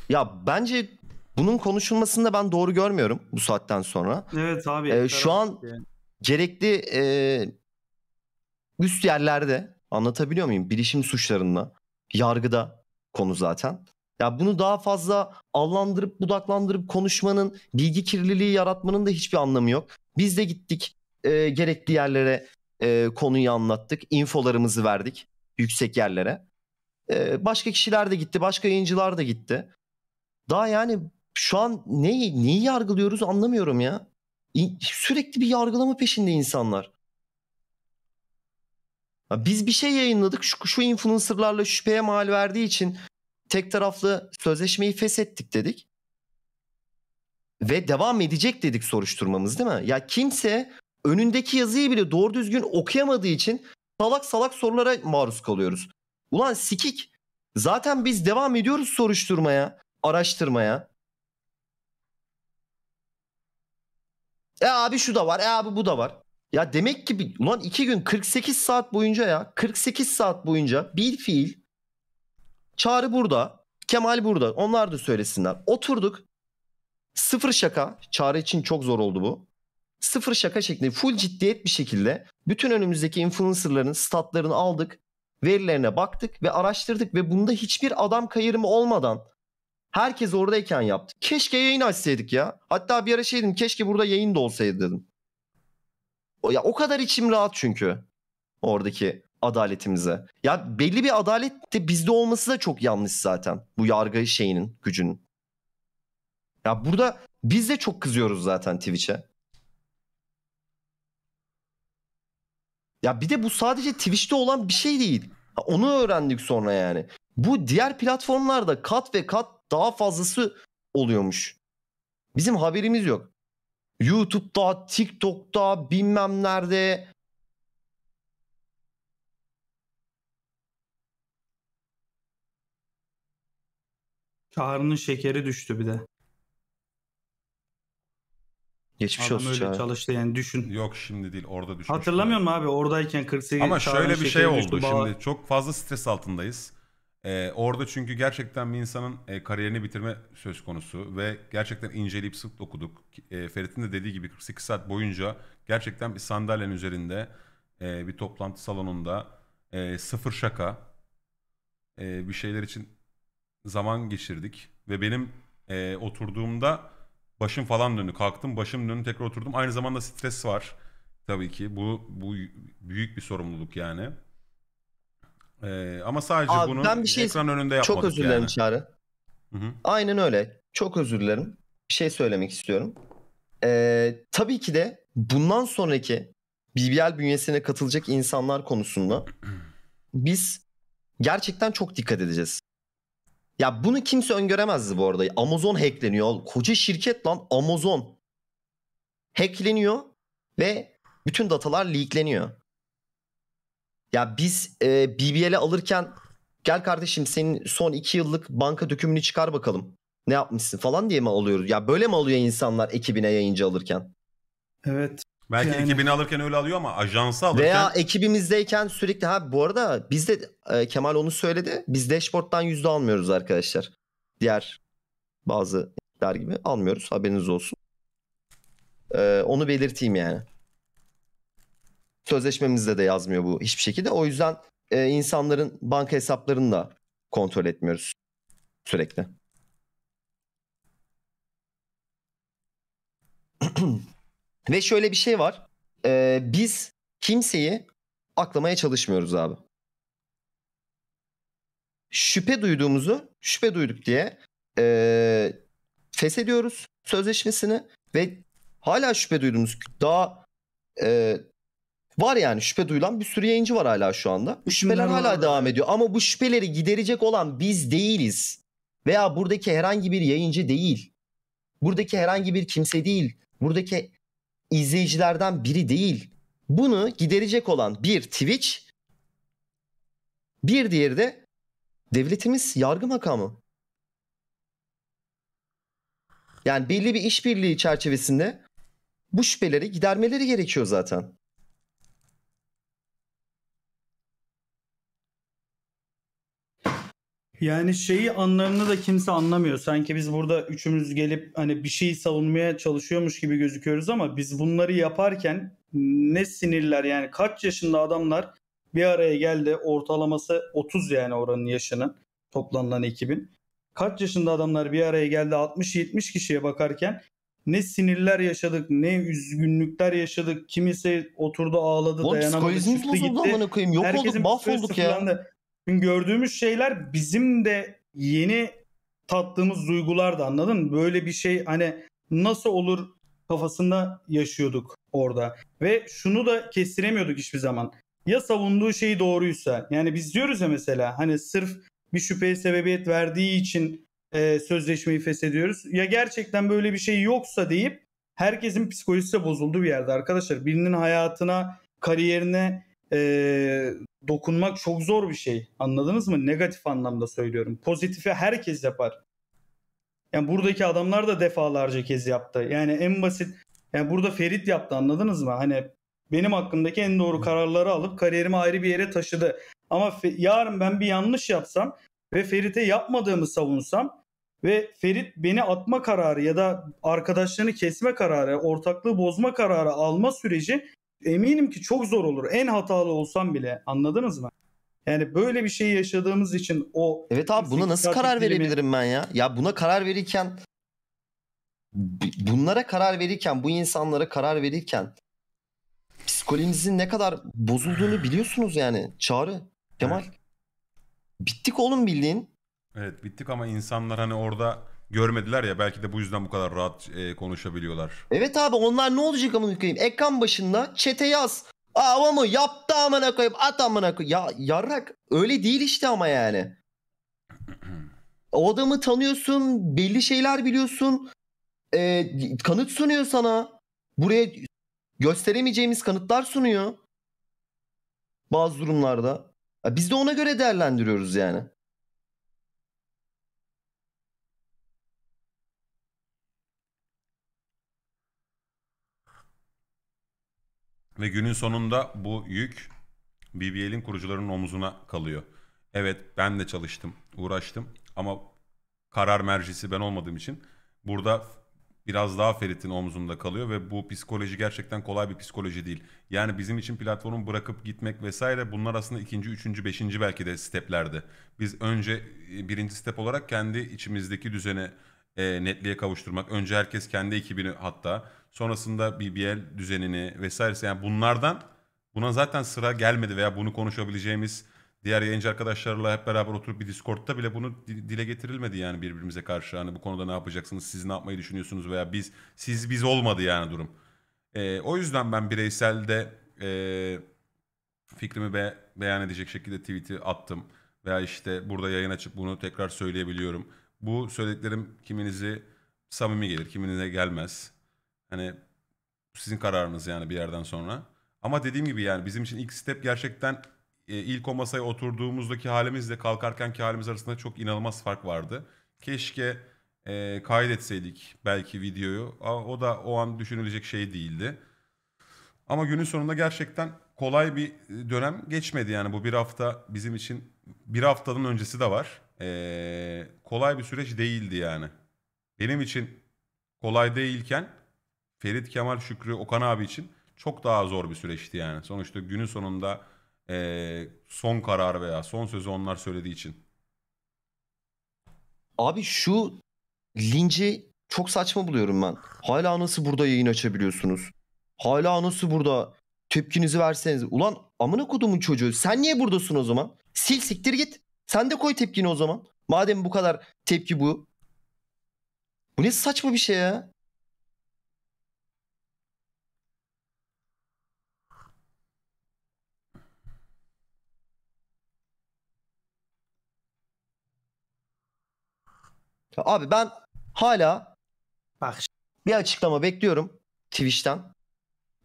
Ya bence bunun konuşulmasını da ben doğru görmüyorum bu saatten sonra. Evet abi. Ee, şu an yani. gerekli e, üst yerlerde anlatabiliyor muyum? Bilişim suçlarında, yargıda konu zaten. Ya bunu daha fazla allandırıp budaklandırıp konuşmanın, bilgi kirliliği yaratmanın da hiçbir anlamı yok. Biz de gittik e, gerekli yerlere e, konuyu anlattık. Infolarımızı verdik yüksek yerlere. E, başka kişiler de gitti, başka yayıncılar da gitti. Daha yani şu an neyi, neyi yargılıyoruz anlamıyorum ya. sürekli bir yargılama peşinde insanlar. biz bir şey yayınladık. Şu, şu influencerlarla şüpheye mal verdiği için tek taraflı sözleşmeyi feshettik dedik. Ve devam edecek dedik soruşturmamız değil mi? Ya kimse önündeki yazıyı bile doğru düzgün okuyamadığı için salak salak sorulara maruz kalıyoruz. Ulan sikik. Zaten biz devam ediyoruz soruşturmaya, araştırmaya. E abi şu da var, e abi bu da var. Ya demek ki ulan iki gün 48 saat boyunca ya 48 saat boyunca bir fiil Çağrı burada. Kemal burada. Onlar da söylesinler. Oturduk. Sıfır şaka. Çağrı için çok zor oldu bu. Sıfır şaka şeklinde full ciddiyet bir şekilde bütün önümüzdeki influencerların statlarını aldık. Verilerine baktık ve araştırdık ve bunda hiçbir adam kayırımı olmadan herkes oradayken yaptık. Keşke yayın açsaydık ya. Hatta bir ara şey dedim keşke burada yayın da olsaydı dedim. O, ya o kadar içim rahat çünkü oradaki adaletimize. Ya belli bir adalet de bizde olması da çok yanlış zaten. Bu yargı şeyinin, gücünün. Ya burada biz de çok kızıyoruz zaten Twitch'e. Ya bir de bu sadece Twitch'te olan bir şey değil. Onu öğrendik sonra yani. Bu diğer platformlarda kat ve kat daha fazlası oluyormuş. Bizim haberimiz yok. YouTube'da, TikTok'ta, bilmem nerede Çağrı'nın şekeri düştü bir de. Geçmiş Adam olsun öyle Çağrı. çalıştı yani düşün. Yok şimdi değil orada düşmüş. Hatırlamıyor musun abi oradayken 48 Ama şöyle bir şey oldu düştü, bağ- şimdi çok fazla stres altındayız. Ee, orada çünkü gerçekten bir insanın e, kariyerini bitirme söz konusu ve gerçekten inceleyip sık dokuduk. E, Ferit'in de dediği gibi 48 saat boyunca gerçekten bir sandalyenin üzerinde e, bir toplantı salonunda e, sıfır şaka e, bir şeyler için zaman geçirdik ve benim e, oturduğumda başım falan döndü. Kalktım başım döndü tekrar oturdum. Aynı zamanda stres var tabii ki. Bu bu büyük bir sorumluluk yani. E, ama sadece Abi, bunu ben bir şey, ekran önünde yapmadık Çok özür dilerim yani. Çağrı. Hı-hı. Aynen öyle. Çok özür dilerim. Bir şey söylemek istiyorum. Ee, tabii ki de bundan sonraki BBL bünyesine katılacak insanlar konusunda biz gerçekten çok dikkat edeceğiz. Ya bunu kimse öngöremezdi bu arada. Amazon hackleniyor. Koca şirket lan Amazon. Hackleniyor ve bütün datalar leakleniyor. Ya biz e, BBL'i alırken gel kardeşim senin son 2 yıllık banka dökümünü çıkar bakalım. Ne yapmışsın falan diye mi alıyoruz? Ya böyle mi alıyor insanlar ekibine yayıncı alırken? Evet. Belki Yani. ekibini alırken öyle alıyor ama ajansı alırken Veya ekibimizdeyken sürekli ha bu arada biz de e, Kemal onu söyledi. Biz dashboard'dan yüzde almıyoruz arkadaşlar. Diğer bazı ekipler gibi almıyoruz. Haberiniz olsun. E, onu belirteyim yani. Sözleşmemizde de yazmıyor bu hiçbir şekilde. O yüzden e, insanların banka hesaplarını da kontrol etmiyoruz sürekli. Ve şöyle bir şey var. Ee, biz kimseyi aklamaya çalışmıyoruz abi. Şüphe duyduğumuzu şüphe duyduk diye e, feshediyoruz sözleşmesini ve hala şüphe duyduğumuz daha e, var yani şüphe duyulan bir sürü yayıncı var hala şu anda. şüpheler hala devam ediyor ama bu şüpheleri giderecek olan biz değiliz. Veya buradaki herhangi bir yayıncı değil. Buradaki herhangi bir kimse değil. Buradaki izleyicilerden biri değil. Bunu giderecek olan bir Twitch, bir diğeri de devletimiz yargı makamı. Yani belli bir işbirliği çerçevesinde bu şüpheleri gidermeleri gerekiyor zaten. Yani şeyi anlarını da kimse anlamıyor. Sanki biz burada üçümüz gelip hani bir şeyi savunmaya çalışıyormuş gibi gözüküyoruz ama biz bunları yaparken ne sinirler yani kaç yaşında adamlar bir araya geldi ortalaması 30 yani oranın yaşının toplanılan ekibin. Kaç yaşında adamlar bir araya geldi 60-70 kişiye bakarken ne sinirler yaşadık ne üzgünlükler yaşadık. Kimisi oturdu ağladı Oğlum, dayanamadı çıktı gitti. Koyayım, yok Herkesin olduk mahvolduk ya. Sıfırlandı. Çünkü gördüğümüz şeyler bizim de yeni tattığımız duygulardı anladın mı? Böyle bir şey hani nasıl olur kafasında yaşıyorduk orada. Ve şunu da kestiremiyorduk hiçbir zaman. Ya savunduğu şey doğruysa yani biz diyoruz ya mesela hani sırf bir şüpheye sebebiyet verdiği için e, sözleşmeyi feshediyoruz. Ya gerçekten böyle bir şey yoksa deyip herkesin psikolojisi bozuldu bir yerde arkadaşlar. Birinin hayatına, kariyerine e, dokunmak çok zor bir şey. Anladınız mı? Negatif anlamda söylüyorum. Pozitife herkes yapar. Yani buradaki adamlar da defalarca kez yaptı. Yani en basit yani burada Ferit yaptı anladınız mı? Hani benim hakkımdaki en doğru kararları alıp kariyerimi ayrı bir yere taşıdı. Ama fe- yarın ben bir yanlış yapsam ve Ferit'e yapmadığımı savunsam ve Ferit beni atma kararı ya da arkadaşlarını kesme kararı, ortaklığı bozma kararı alma süreci eminim ki çok zor olur. En hatalı olsam bile anladınız mı? Yani böyle bir şey yaşadığımız için o... Evet abi buna nasıl karar dilimi... verebilirim ben ya? Ya buna karar verirken... Bunlara karar verirken, bu insanlara karar verirken psikolojimizin ne kadar bozulduğunu biliyorsunuz yani. Çağrı, Kemal. Evet. Bittik oğlum bildiğin. Evet bittik ama insanlar hani orada görmediler ya belki de bu yüzden bu kadar rahat e, konuşabiliyorlar. Evet abi onlar ne olacak amına koyayım? Ekran başında çete yaz. Avamı yaptı amına koyayım at amına koyayım. Ya yarrak öyle değil işte ama yani. o adamı tanıyorsun, belli şeyler biliyorsun. E, kanıt sunuyor sana. Buraya gösteremeyeceğimiz kanıtlar sunuyor. Bazı durumlarda. Biz de ona göre değerlendiriyoruz yani. Ve günün sonunda bu yük BBL'in kurucularının omuzuna kalıyor. Evet ben de çalıştım, uğraştım ama karar mercisi ben olmadığım için burada biraz daha Ferit'in omzunda kalıyor ve bu psikoloji gerçekten kolay bir psikoloji değil. Yani bizim için platformu bırakıp gitmek vesaire bunlar aslında ikinci, üçüncü, beşinci belki de steplerdi. Biz önce e, birinci step olarak kendi içimizdeki düzeni e, netliğe kavuşturmak. Önce herkes kendi ekibini hatta sonrasında BBL düzenini vesairesi yani bunlardan buna zaten sıra gelmedi veya bunu konuşabileceğimiz diğer yayıncı arkadaşlarla hep beraber oturup bir Discord'ta bile bunu dile getirilmedi yani birbirimize karşı. Hani bu konuda ne yapacaksınız, siz ne yapmayı düşünüyorsunuz veya biz siz biz olmadı yani durum. Ee, o yüzden ben bireyselde e, fikrimi be, beyan edecek şekilde tweet'i attım. Veya işte burada yayın açıp bunu tekrar söyleyebiliyorum. Bu söylediklerim kiminizi samimi gelir, kiminize gelmez. Hani sizin kararınız yani bir yerden sonra. Ama dediğim gibi yani bizim için ilk step gerçekten e, ilk o masaya oturduğumuzdaki halimizle kalkarkenki halimiz arasında çok inanılmaz fark vardı. Keşke e, kaydetseydik belki videoyu. O da o an düşünülecek şey değildi. Ama günün sonunda gerçekten kolay bir dönem geçmedi yani bu bir hafta bizim için bir haftadan öncesi de var. Ee, kolay bir süreç değildi yani. Benim için kolay değilken Ferit Kemal Şükrü Okan abi için çok daha zor bir süreçti yani. Sonuçta günün sonunda e, son karar veya son sözü onlar söylediği için. Abi şu linci çok saçma buluyorum ben. Hala nasıl burada yayın açabiliyorsunuz? Hala nasıl burada tepkinizi verseniz? Ulan amına kodumun çocuğu sen niye buradasın o zaman? Sil siktir git. Sen de koy tepkini o zaman. Madem bu kadar tepki bu. Bu ne saçma bir şey ya. Abi ben hala bak bir açıklama bekliyorum Twitch'ten.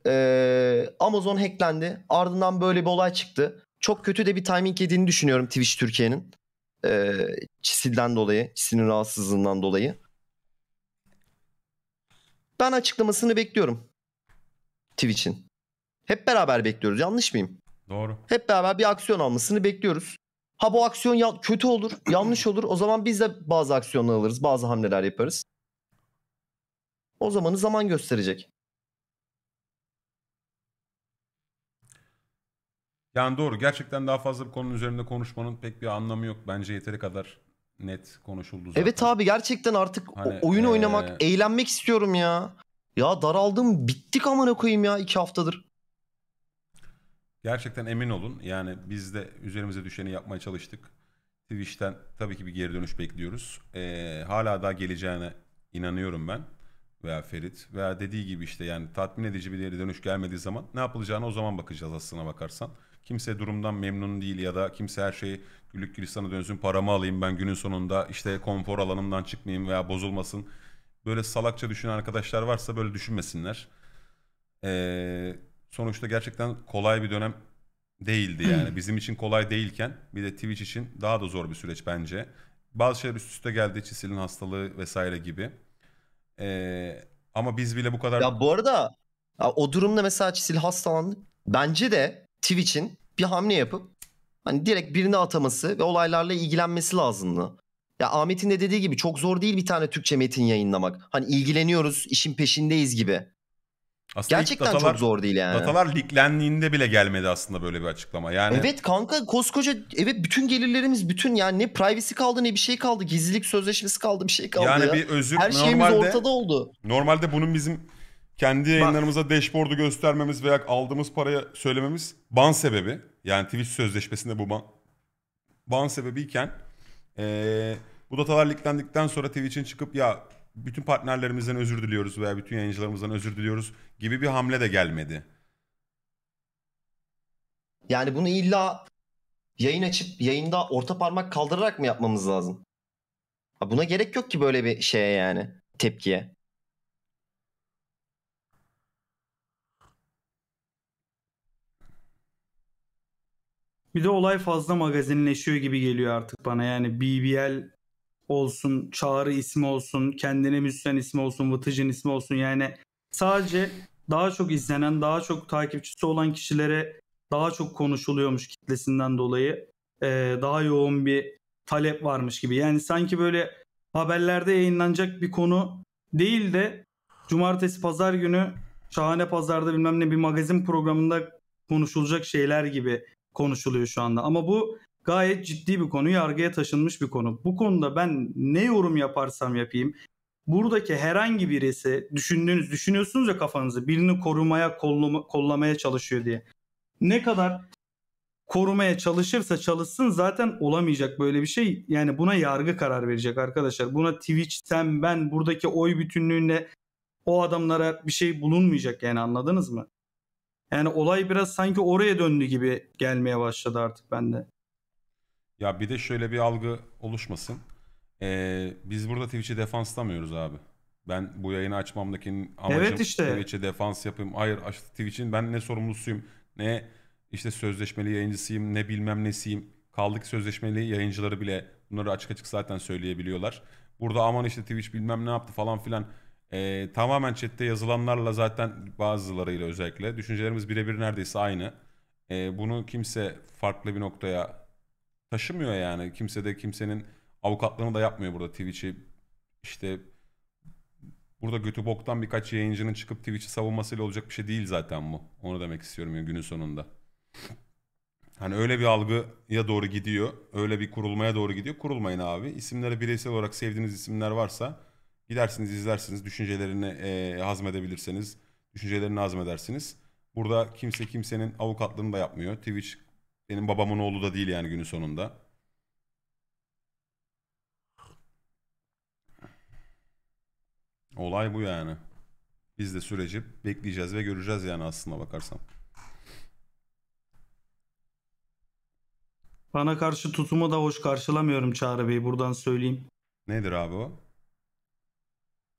Ee, Amazon hacklendi. Ardından böyle bir olay çıktı. Çok kötü de bir timing yediğini düşünüyorum Twitch Türkiye'nin. Ee, Çisil'den dolayı. Çisil'in rahatsızlığından dolayı. Ben açıklamasını bekliyorum. Twitch'in. Hep beraber bekliyoruz. Yanlış mıyım? Doğru. Hep beraber bir aksiyon almasını bekliyoruz. Ha bu aksiyon ya- kötü olur, yanlış olur. O zaman biz de bazı aksiyonlar alırız, bazı hamleler yaparız. O zamanı zaman gösterecek. Yani doğru. Gerçekten daha fazla bir konunun üzerinde konuşmanın pek bir anlamı yok. Bence yeteri kadar net konuşuldu zaten. Evet abi gerçekten artık Hani, oyun oynamak, eğlenmek istiyorum ya. Ya daraldım, bittik amına koyayım ya iki haftadır. Gerçekten emin olun. Yani biz de üzerimize düşeni yapmaya çalıştık. Twitch'ten tabii ki bir geri dönüş bekliyoruz. Ee, hala daha geleceğine inanıyorum ben veya Ferit veya dediği gibi işte yani tatmin edici bir geri dönüş gelmediği zaman ne yapılacağını o zaman bakacağız aslına bakarsan. Kimse durumdan memnun değil ya da kimse her şeyi güllük gülistan'a dönsün paramı alayım ben günün sonunda işte konfor alanımdan çıkmayayım veya bozulmasın. Böyle salakça düşünen arkadaşlar varsa böyle düşünmesinler. Ee, sonuçta gerçekten kolay bir dönem değildi yani. Hmm. Bizim için kolay değilken bir de Twitch için daha da zor bir süreç bence. Bazı şeyler üst üste geldi. Çisil'in hastalığı vesaire gibi. Ee, ama biz bile bu kadar... Ya bu arada ya o durumda mesela Çisil hastalandı. Bence de Twitch'in bir hamle yapıp hani direkt birini ataması ve olaylarla ilgilenmesi lazımdı. Ya Ahmet'in de dediği gibi çok zor değil bir tane Türkçe metin yayınlamak. Hani ilgileniyoruz, işin peşindeyiz gibi. Aslında Gerçekten datalar, çok zor değil yani. Datalar liklendiğinde bile gelmedi aslında böyle bir açıklama. Yani Evet kanka koskoca evet bütün gelirlerimiz bütün yani ne privacy kaldı ne bir şey kaldı. Gizlilik sözleşmesi kaldı bir şey kaldı yani ya. bir özür Her şeyimiz normalde, ortada oldu. Normalde bunun bizim kendi yayınlarımıza dashboard'u göstermemiz veya aldığımız paraya söylememiz ban sebebi. Yani Twitch sözleşmesinde bu ban, ban sebebiyken ee, bu datalar liklendikten sonra Twitch'in çıkıp ya bütün partnerlerimizden özür diliyoruz veya bütün yayıncılarımızdan özür diliyoruz gibi bir hamle de gelmedi. Yani bunu illa yayın açıp yayında orta parmak kaldırarak mı yapmamız lazım? Buna gerek yok ki böyle bir şeye yani tepkiye. Bir de olay fazla magazinleşiyor gibi geliyor artık bana. Yani BBL olsun, Çağrı ismi olsun, kendine müzisyen ismi olsun, Vıtıcın ismi olsun. Yani sadece daha çok izlenen, daha çok takipçisi olan kişilere daha çok konuşuluyormuş kitlesinden dolayı. Ee, daha yoğun bir talep varmış gibi. Yani sanki böyle haberlerde yayınlanacak bir konu değil de cumartesi pazar günü şahane pazarda bilmem ne bir magazin programında konuşulacak şeyler gibi konuşuluyor şu anda. Ama bu gayet ciddi bir konu, yargıya taşınmış bir konu. Bu konuda ben ne yorum yaparsam yapayım, buradaki herhangi birisi düşündüğünüz, düşünüyorsunuz ya kafanızı birini korumaya, kollama, kollamaya çalışıyor diye. Ne kadar korumaya çalışırsa çalışsın zaten olamayacak böyle bir şey. Yani buna yargı karar verecek arkadaşlar. Buna Twitch, sen, ben buradaki oy bütünlüğüne o adamlara bir şey bulunmayacak yani anladınız mı? Yani olay biraz sanki oraya döndü gibi gelmeye başladı artık bende. Ya bir de şöyle bir algı oluşmasın. Ee, biz burada Twitch'i defanslamıyoruz abi. Ben bu yayını açmamdaki amacım Evet işte. Twitch'e defans yapayım. Hayır aç- Twitch'in ben ne sorumlusuyum ne işte sözleşmeli yayıncısıyım ne bilmem nesiyim. Kaldı ki sözleşmeli yayıncıları bile bunları açık açık zaten söyleyebiliyorlar. Burada aman işte Twitch bilmem ne yaptı falan filan. Ee, tamamen chatte yazılanlarla zaten bazılarıyla özellikle düşüncelerimiz birebir neredeyse aynı. Ee, bunu kimse farklı bir noktaya taşımıyor yani. Kimse de kimsenin avukatlığını da yapmıyor burada Twitch'i. İşte burada götü boktan birkaç yayıncının çıkıp Twitch'i savunmasıyla olacak bir şey değil zaten bu. Onu demek istiyorum yani günün sonunda. Hani öyle bir algıya doğru gidiyor. Öyle bir kurulmaya doğru gidiyor. Kurulmayın abi. İsimlere bireysel olarak sevdiğiniz isimler varsa gidersiniz izlersiniz. Düşüncelerini e, hazmedebilirseniz düşüncelerini hazmedersiniz. Burada kimse kimsenin avukatlığını da yapmıyor. Twitch benim babamın oğlu da değil yani günün sonunda. Olay bu yani. Biz de süreci bekleyeceğiz ve göreceğiz yani aslına bakarsam. Bana karşı tutumu da hoş karşılamıyorum Çağrı Bey buradan söyleyeyim. Nedir abi o?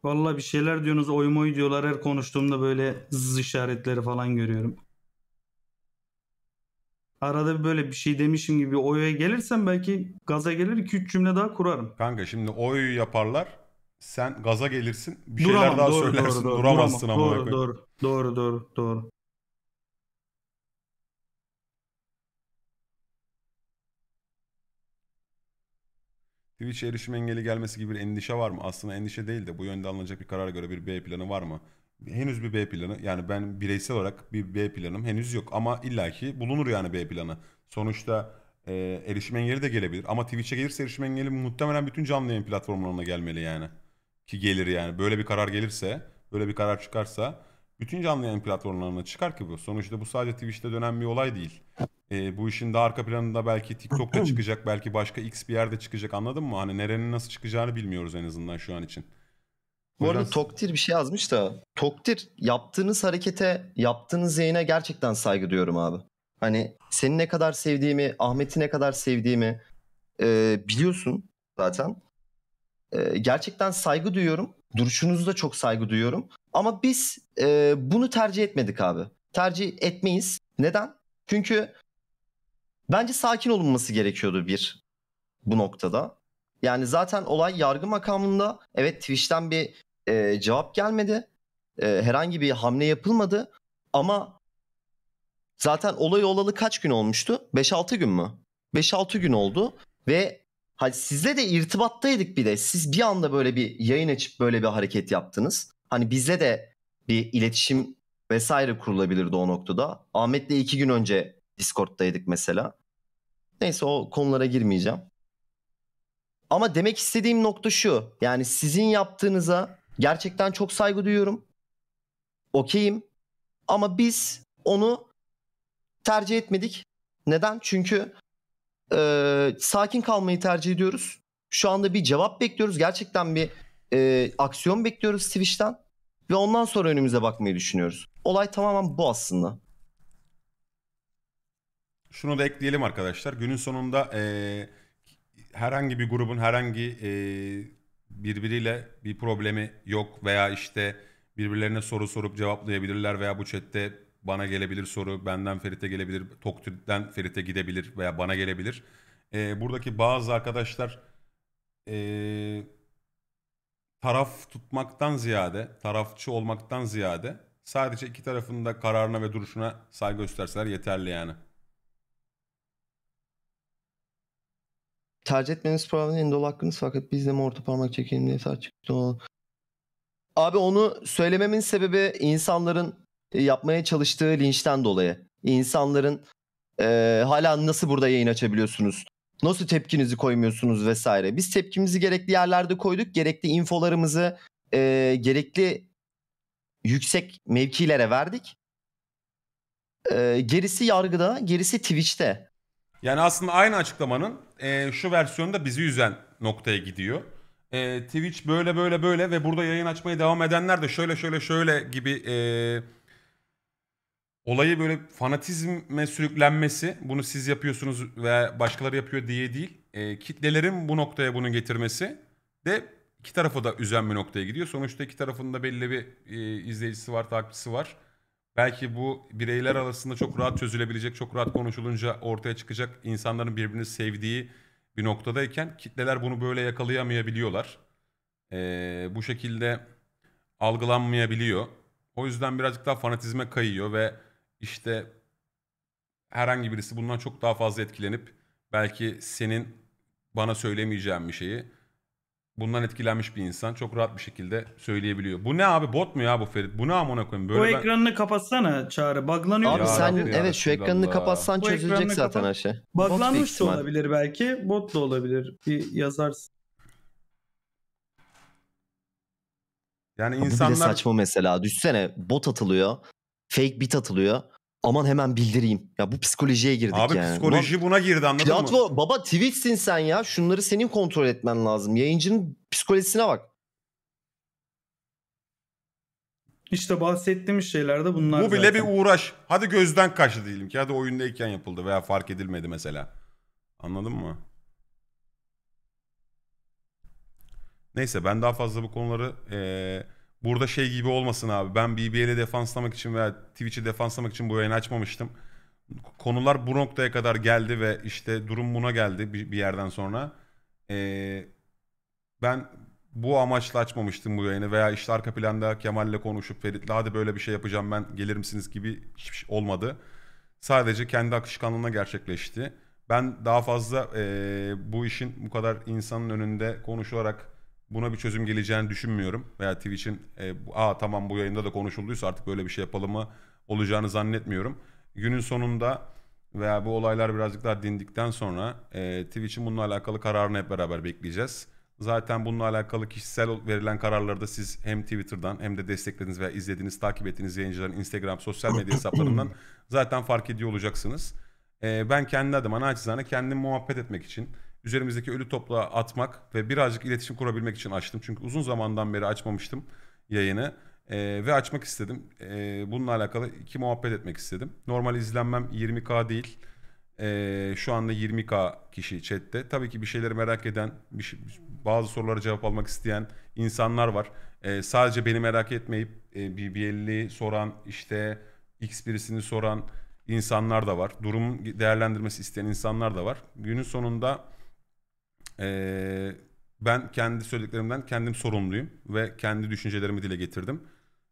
Vallahi bir şeyler diyorsunuz oy moy diyorlar her konuştuğumda böyle zız işaretleri falan görüyorum arada böyle bir şey demişim gibi oya gelirsem belki gaza gelir 2-3 cümle daha kurarım. Kanka şimdi oy yaparlar. Sen gaza gelirsin. Bir Duramam, şeyler daha doğru, söylersin. Doğru, Duramazsın doğru, ama. Doğru, doğru, doğru, doğru, doğru. Twitch'e erişim engeli gelmesi gibi bir endişe var mı? Aslında endişe değil de bu yönde alınacak bir karara göre bir B planı var mı? henüz bir B planı yani ben bireysel olarak bir B planım henüz yok ama illaki bulunur yani B planı. Sonuçta e, erişim engeli de gelebilir ama Twitch'e gelirse erişim engeli muhtemelen bütün canlı yayın platformlarına gelmeli yani. Ki gelir yani böyle bir karar gelirse böyle bir karar çıkarsa bütün canlı yayın platformlarına çıkar ki bu. Sonuçta bu sadece Twitch'te dönen bir olay değil. E, bu işin daha arka planında belki TikTok'ta çıkacak belki başka X bir yerde çıkacak anladın mı? Hani nerenin nasıl çıkacağını bilmiyoruz en azından şu an için. Bu arada Toktir bir şey yazmış da Toktir yaptığınız harekete yaptığınız yayına gerçekten saygı duyuyorum abi. Hani seni ne kadar sevdiğimi Ahmet'i ne kadar sevdiğimi e, biliyorsun zaten. E, gerçekten saygı duyuyorum. duruşunuzu da çok saygı duyuyorum. Ama biz e, bunu tercih etmedik abi. Tercih etmeyiz. Neden? Çünkü bence sakin olunması gerekiyordu bir bu noktada. Yani zaten olay yargı makamında evet Twitch'ten bir e, cevap gelmedi. E, herhangi bir hamle yapılmadı. Ama zaten olay olalı kaç gün olmuştu? 5-6 gün mü? 5-6 gün oldu ve hani sizle de irtibattaydık bir de. Siz bir anda böyle bir yayın açıp böyle bir hareket yaptınız. Hani bizle de bir iletişim vesaire kurulabilirdi o noktada. Ahmet'le iki gün önce Discord'daydık mesela. Neyse o konulara girmeyeceğim. Ama demek istediğim nokta şu. Yani sizin yaptığınıza Gerçekten çok saygı duyuyorum. Okeyim. Ama biz onu tercih etmedik. Neden? Çünkü e, sakin kalmayı tercih ediyoruz. Şu anda bir cevap bekliyoruz. Gerçekten bir e, aksiyon bekliyoruz Twitch'ten. Ve ondan sonra önümüze bakmayı düşünüyoruz. Olay tamamen bu aslında. Şunu da ekleyelim arkadaşlar. Günün sonunda e, herhangi bir grubun herhangi e, birbiriyle bir problemi yok veya işte birbirlerine soru sorup cevaplayabilirler veya bu chatte bana gelebilir soru, benden Ferit'e gelebilir, Toktir'den Ferit'e gidebilir veya bana gelebilir. E, buradaki bazı arkadaşlar e, taraf tutmaktan ziyade, tarafçı olmaktan ziyade sadece iki tarafın da kararına ve duruşuna saygı gösterseler yeterli yani. tercih etmeniz problemi en doğal hakkınız fakat biz de mi orta parmak çekelim diye tartıştık. Abi onu söylememin sebebi insanların e, yapmaya çalıştığı linçten dolayı. İnsanların e, hala nasıl burada yayın açabiliyorsunuz? Nasıl tepkinizi koymuyorsunuz vesaire. Biz tepkimizi gerekli yerlerde koyduk. Gerekli infolarımızı e, gerekli yüksek mevkilere verdik. E, gerisi yargıda, gerisi Twitch'te. Yani aslında aynı açıklamanın e, şu versiyonda bizi üzen noktaya gidiyor. E, Twitch böyle böyle böyle ve burada yayın açmaya devam edenler de şöyle şöyle şöyle gibi e, olayı böyle fanatizme sürüklenmesi, bunu siz yapıyorsunuz ve başkaları yapıyor diye değil, e, kitlelerin bu noktaya bunu getirmesi de iki tarafı da üzen bir noktaya gidiyor. Sonuçta iki tarafında belli bir e, izleyicisi var, takipçisi var belki bu bireyler arasında çok rahat çözülebilecek, çok rahat konuşulunca ortaya çıkacak insanların birbirini sevdiği bir noktadayken kitleler bunu böyle yakalayamayabiliyorlar. Ee, bu şekilde algılanmayabiliyor. O yüzden birazcık daha fanatizme kayıyor ve işte herhangi birisi bundan çok daha fazla etkilenip belki senin bana söylemeyeceğin bir şeyi bundan etkilenmiş bir insan çok rahat bir şekilde söyleyebiliyor. Bu ne abi bot mu ya bu Ferit? Bu ne amına koyayım? Böyle Bu ben... ekranını kapatsana Çağrı. Buglanıyor. Abi Ya sen ya evet şu ekranını Allah. kapatsan Bu çözülecek ekranını zaten kapat. her şey. Buglanmış da olabilir belki. Bot da olabilir. Bir yazarsın. Yani insanlar. Bu bile saçma mesela. Düşsene bot atılıyor. Fake bit atılıyor aman hemen bildireyim. Ya bu psikolojiye girdik Abi, yani. Abi psikoloji Ulan, buna girdi anladın platform, mı? Baba Twitch'sin sen ya. Şunları senin kontrol etmen lazım. Yayıncının psikolojisine bak. İşte bahsettiğimiz şeyler de bunlar. Bu bile zaten. bir uğraş. Hadi gözden kaçtı diyelim ki. Hadi oyundayken yapıldı veya fark edilmedi mesela. Anladın mı? Neyse ben daha fazla bu konuları... Ee Burada şey gibi olmasın abi. Ben BBL'i defanslamak için veya Twitch'i defanslamak için bu yayını açmamıştım. Konular bu noktaya kadar geldi ve işte durum buna geldi bir, yerden sonra. Ee, ben bu amaçla açmamıştım bu yayını veya işte arka planda Kemal'le konuşup Ferit'le hadi böyle bir şey yapacağım ben gelir misiniz gibi hiçbir şey olmadı. Sadece kendi akışkanlığına gerçekleşti. Ben daha fazla e, bu işin bu kadar insanın önünde konuşularak buna bir çözüm geleceğini düşünmüyorum. Veya Twitch'in e, aa tamam bu yayında da konuşulduysa artık böyle bir şey yapalım mı olacağını zannetmiyorum. Günün sonunda veya bu olaylar birazcık daha dindikten sonra e, Twitch'in bununla alakalı kararını hep beraber bekleyeceğiz. Zaten bununla alakalı kişisel verilen kararları da siz hem Twitter'dan hem de desteklediğiniz veya izlediğiniz, takip ettiğiniz yayıncıların Instagram, sosyal medya hesaplarından zaten fark ediyor olacaksınız. E, ben kendi adıma naçizane kendim muhabbet etmek için üzerimizdeki ölü toprağı atmak ve birazcık iletişim kurabilmek için açtım. Çünkü uzun zamandan beri açmamıştım yayını e, ve açmak istedim. E, bununla alakalı iki muhabbet etmek istedim. Normal izlenmem 20k değil. E, şu anda 20k kişi chatte. Tabii ki bir şeyleri merak eden, bir şey, bazı sorulara cevap almak isteyen insanlar var. E, sadece beni merak etmeyip e, BBL'i soran, işte X birisini soran insanlar da var. Durum değerlendirmesi isteyen insanlar da var. Günün sonunda ee, ben kendi söylediklerimden kendim sorumluyum ve kendi düşüncelerimi dile getirdim.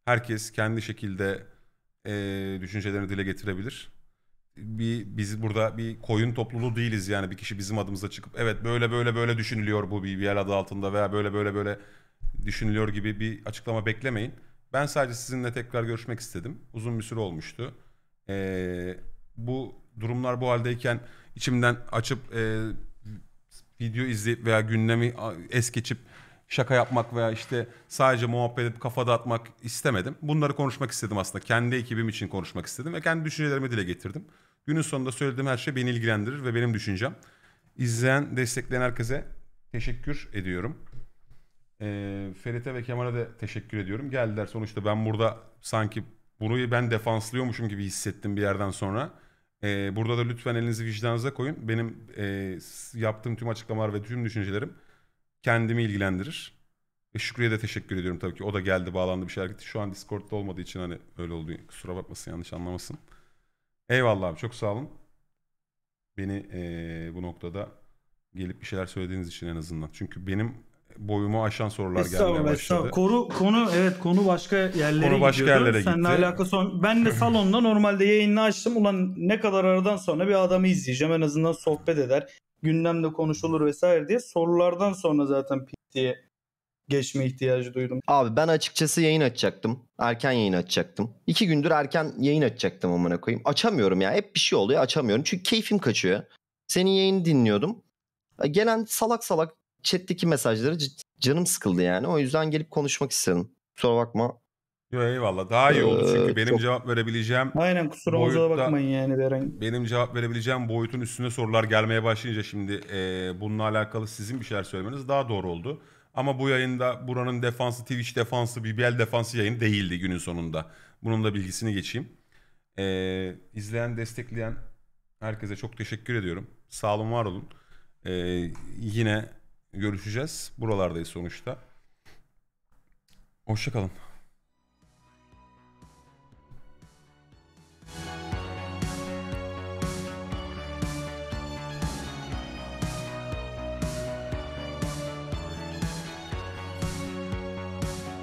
Herkes kendi şekilde e, düşüncelerini dile getirebilir. Bir, biz burada bir koyun topluluğu değiliz yani bir kişi bizim adımıza çıkıp evet böyle böyle böyle düşünülüyor bu bir BBL adı altında veya böyle böyle böyle düşünülüyor gibi bir açıklama beklemeyin. Ben sadece sizinle tekrar görüşmek istedim. Uzun bir süre olmuştu. Ee, bu durumlar bu haldeyken içimden açıp e, video izleyip veya gündemi es geçip şaka yapmak veya işte sadece muhabbet edip kafa dağıtmak istemedim. Bunları konuşmak istedim aslında. Kendi ekibim için konuşmak istedim ve kendi düşüncelerimi dile getirdim. Günün sonunda söylediğim her şey beni ilgilendirir ve benim düşüncem. İzleyen, destekleyen herkese teşekkür ediyorum. Ee, Ferit'e ve Kemal'e de teşekkür ediyorum. Geldiler sonuçta ben burada sanki bunu ben defanslıyormuşum gibi hissettim bir yerden sonra. Ee, burada da lütfen elinizi vicdanınıza koyun. Benim e, yaptığım tüm açıklamalar ve tüm düşüncelerim kendimi ilgilendirir. E, Şükrü'ye de teşekkür ediyorum tabii ki. O da geldi, bağlandı, bir şeyler gitti. Şu an Discord'da olmadığı için hani öyle oldu. Kusura bakmasın, yanlış anlamasın. Eyvallah abi, çok sağ olun. Beni e, bu noktada gelip bir şeyler söylediğiniz için en azından. Çünkü benim boyumu aşan sorular gelmeye başladı. Konu, konu evet konu başka yerlere konu başka gidiyordu. Yerlere Seninle gitti. alakası son. Ben de salonda normalde yayını açtım. Ulan ne kadar aradan sonra bir adamı izleyeceğim. En azından sohbet eder. Gündemde konuşulur vesaire diye. Sorulardan sonra zaten pittiye geçme ihtiyacı duydum. Abi ben açıkçası yayın açacaktım. Erken yayın açacaktım. İki gündür erken yayın açacaktım amına koyayım. Açamıyorum ya. Hep bir şey oluyor açamıyorum. Çünkü keyfim kaçıyor. Senin yayını dinliyordum. Gelen salak salak chat'teki mesajları canım sıkıldı yani. O yüzden gelip konuşmak istedim. Kusura bakma. Yo eyvallah daha iyi oldu çünkü ee, benim çok... cevap verebileceğim Aynen kusura boyutta, bakmayın yani Beren. Benim cevap verebileceğim boyutun üstüne sorular gelmeye başlayınca şimdi e, bununla alakalı sizin bir şeyler söylemeniz daha doğru oldu. Ama bu yayında buranın defansı Twitch defansı BBL defansı yayın değildi günün sonunda. Bunun da bilgisini geçeyim. E, izleyen destekleyen herkese çok teşekkür ediyorum. Sağ olun var olun. E, yine görüşeceğiz. Buralardayız sonuçta. Hoşçakalın.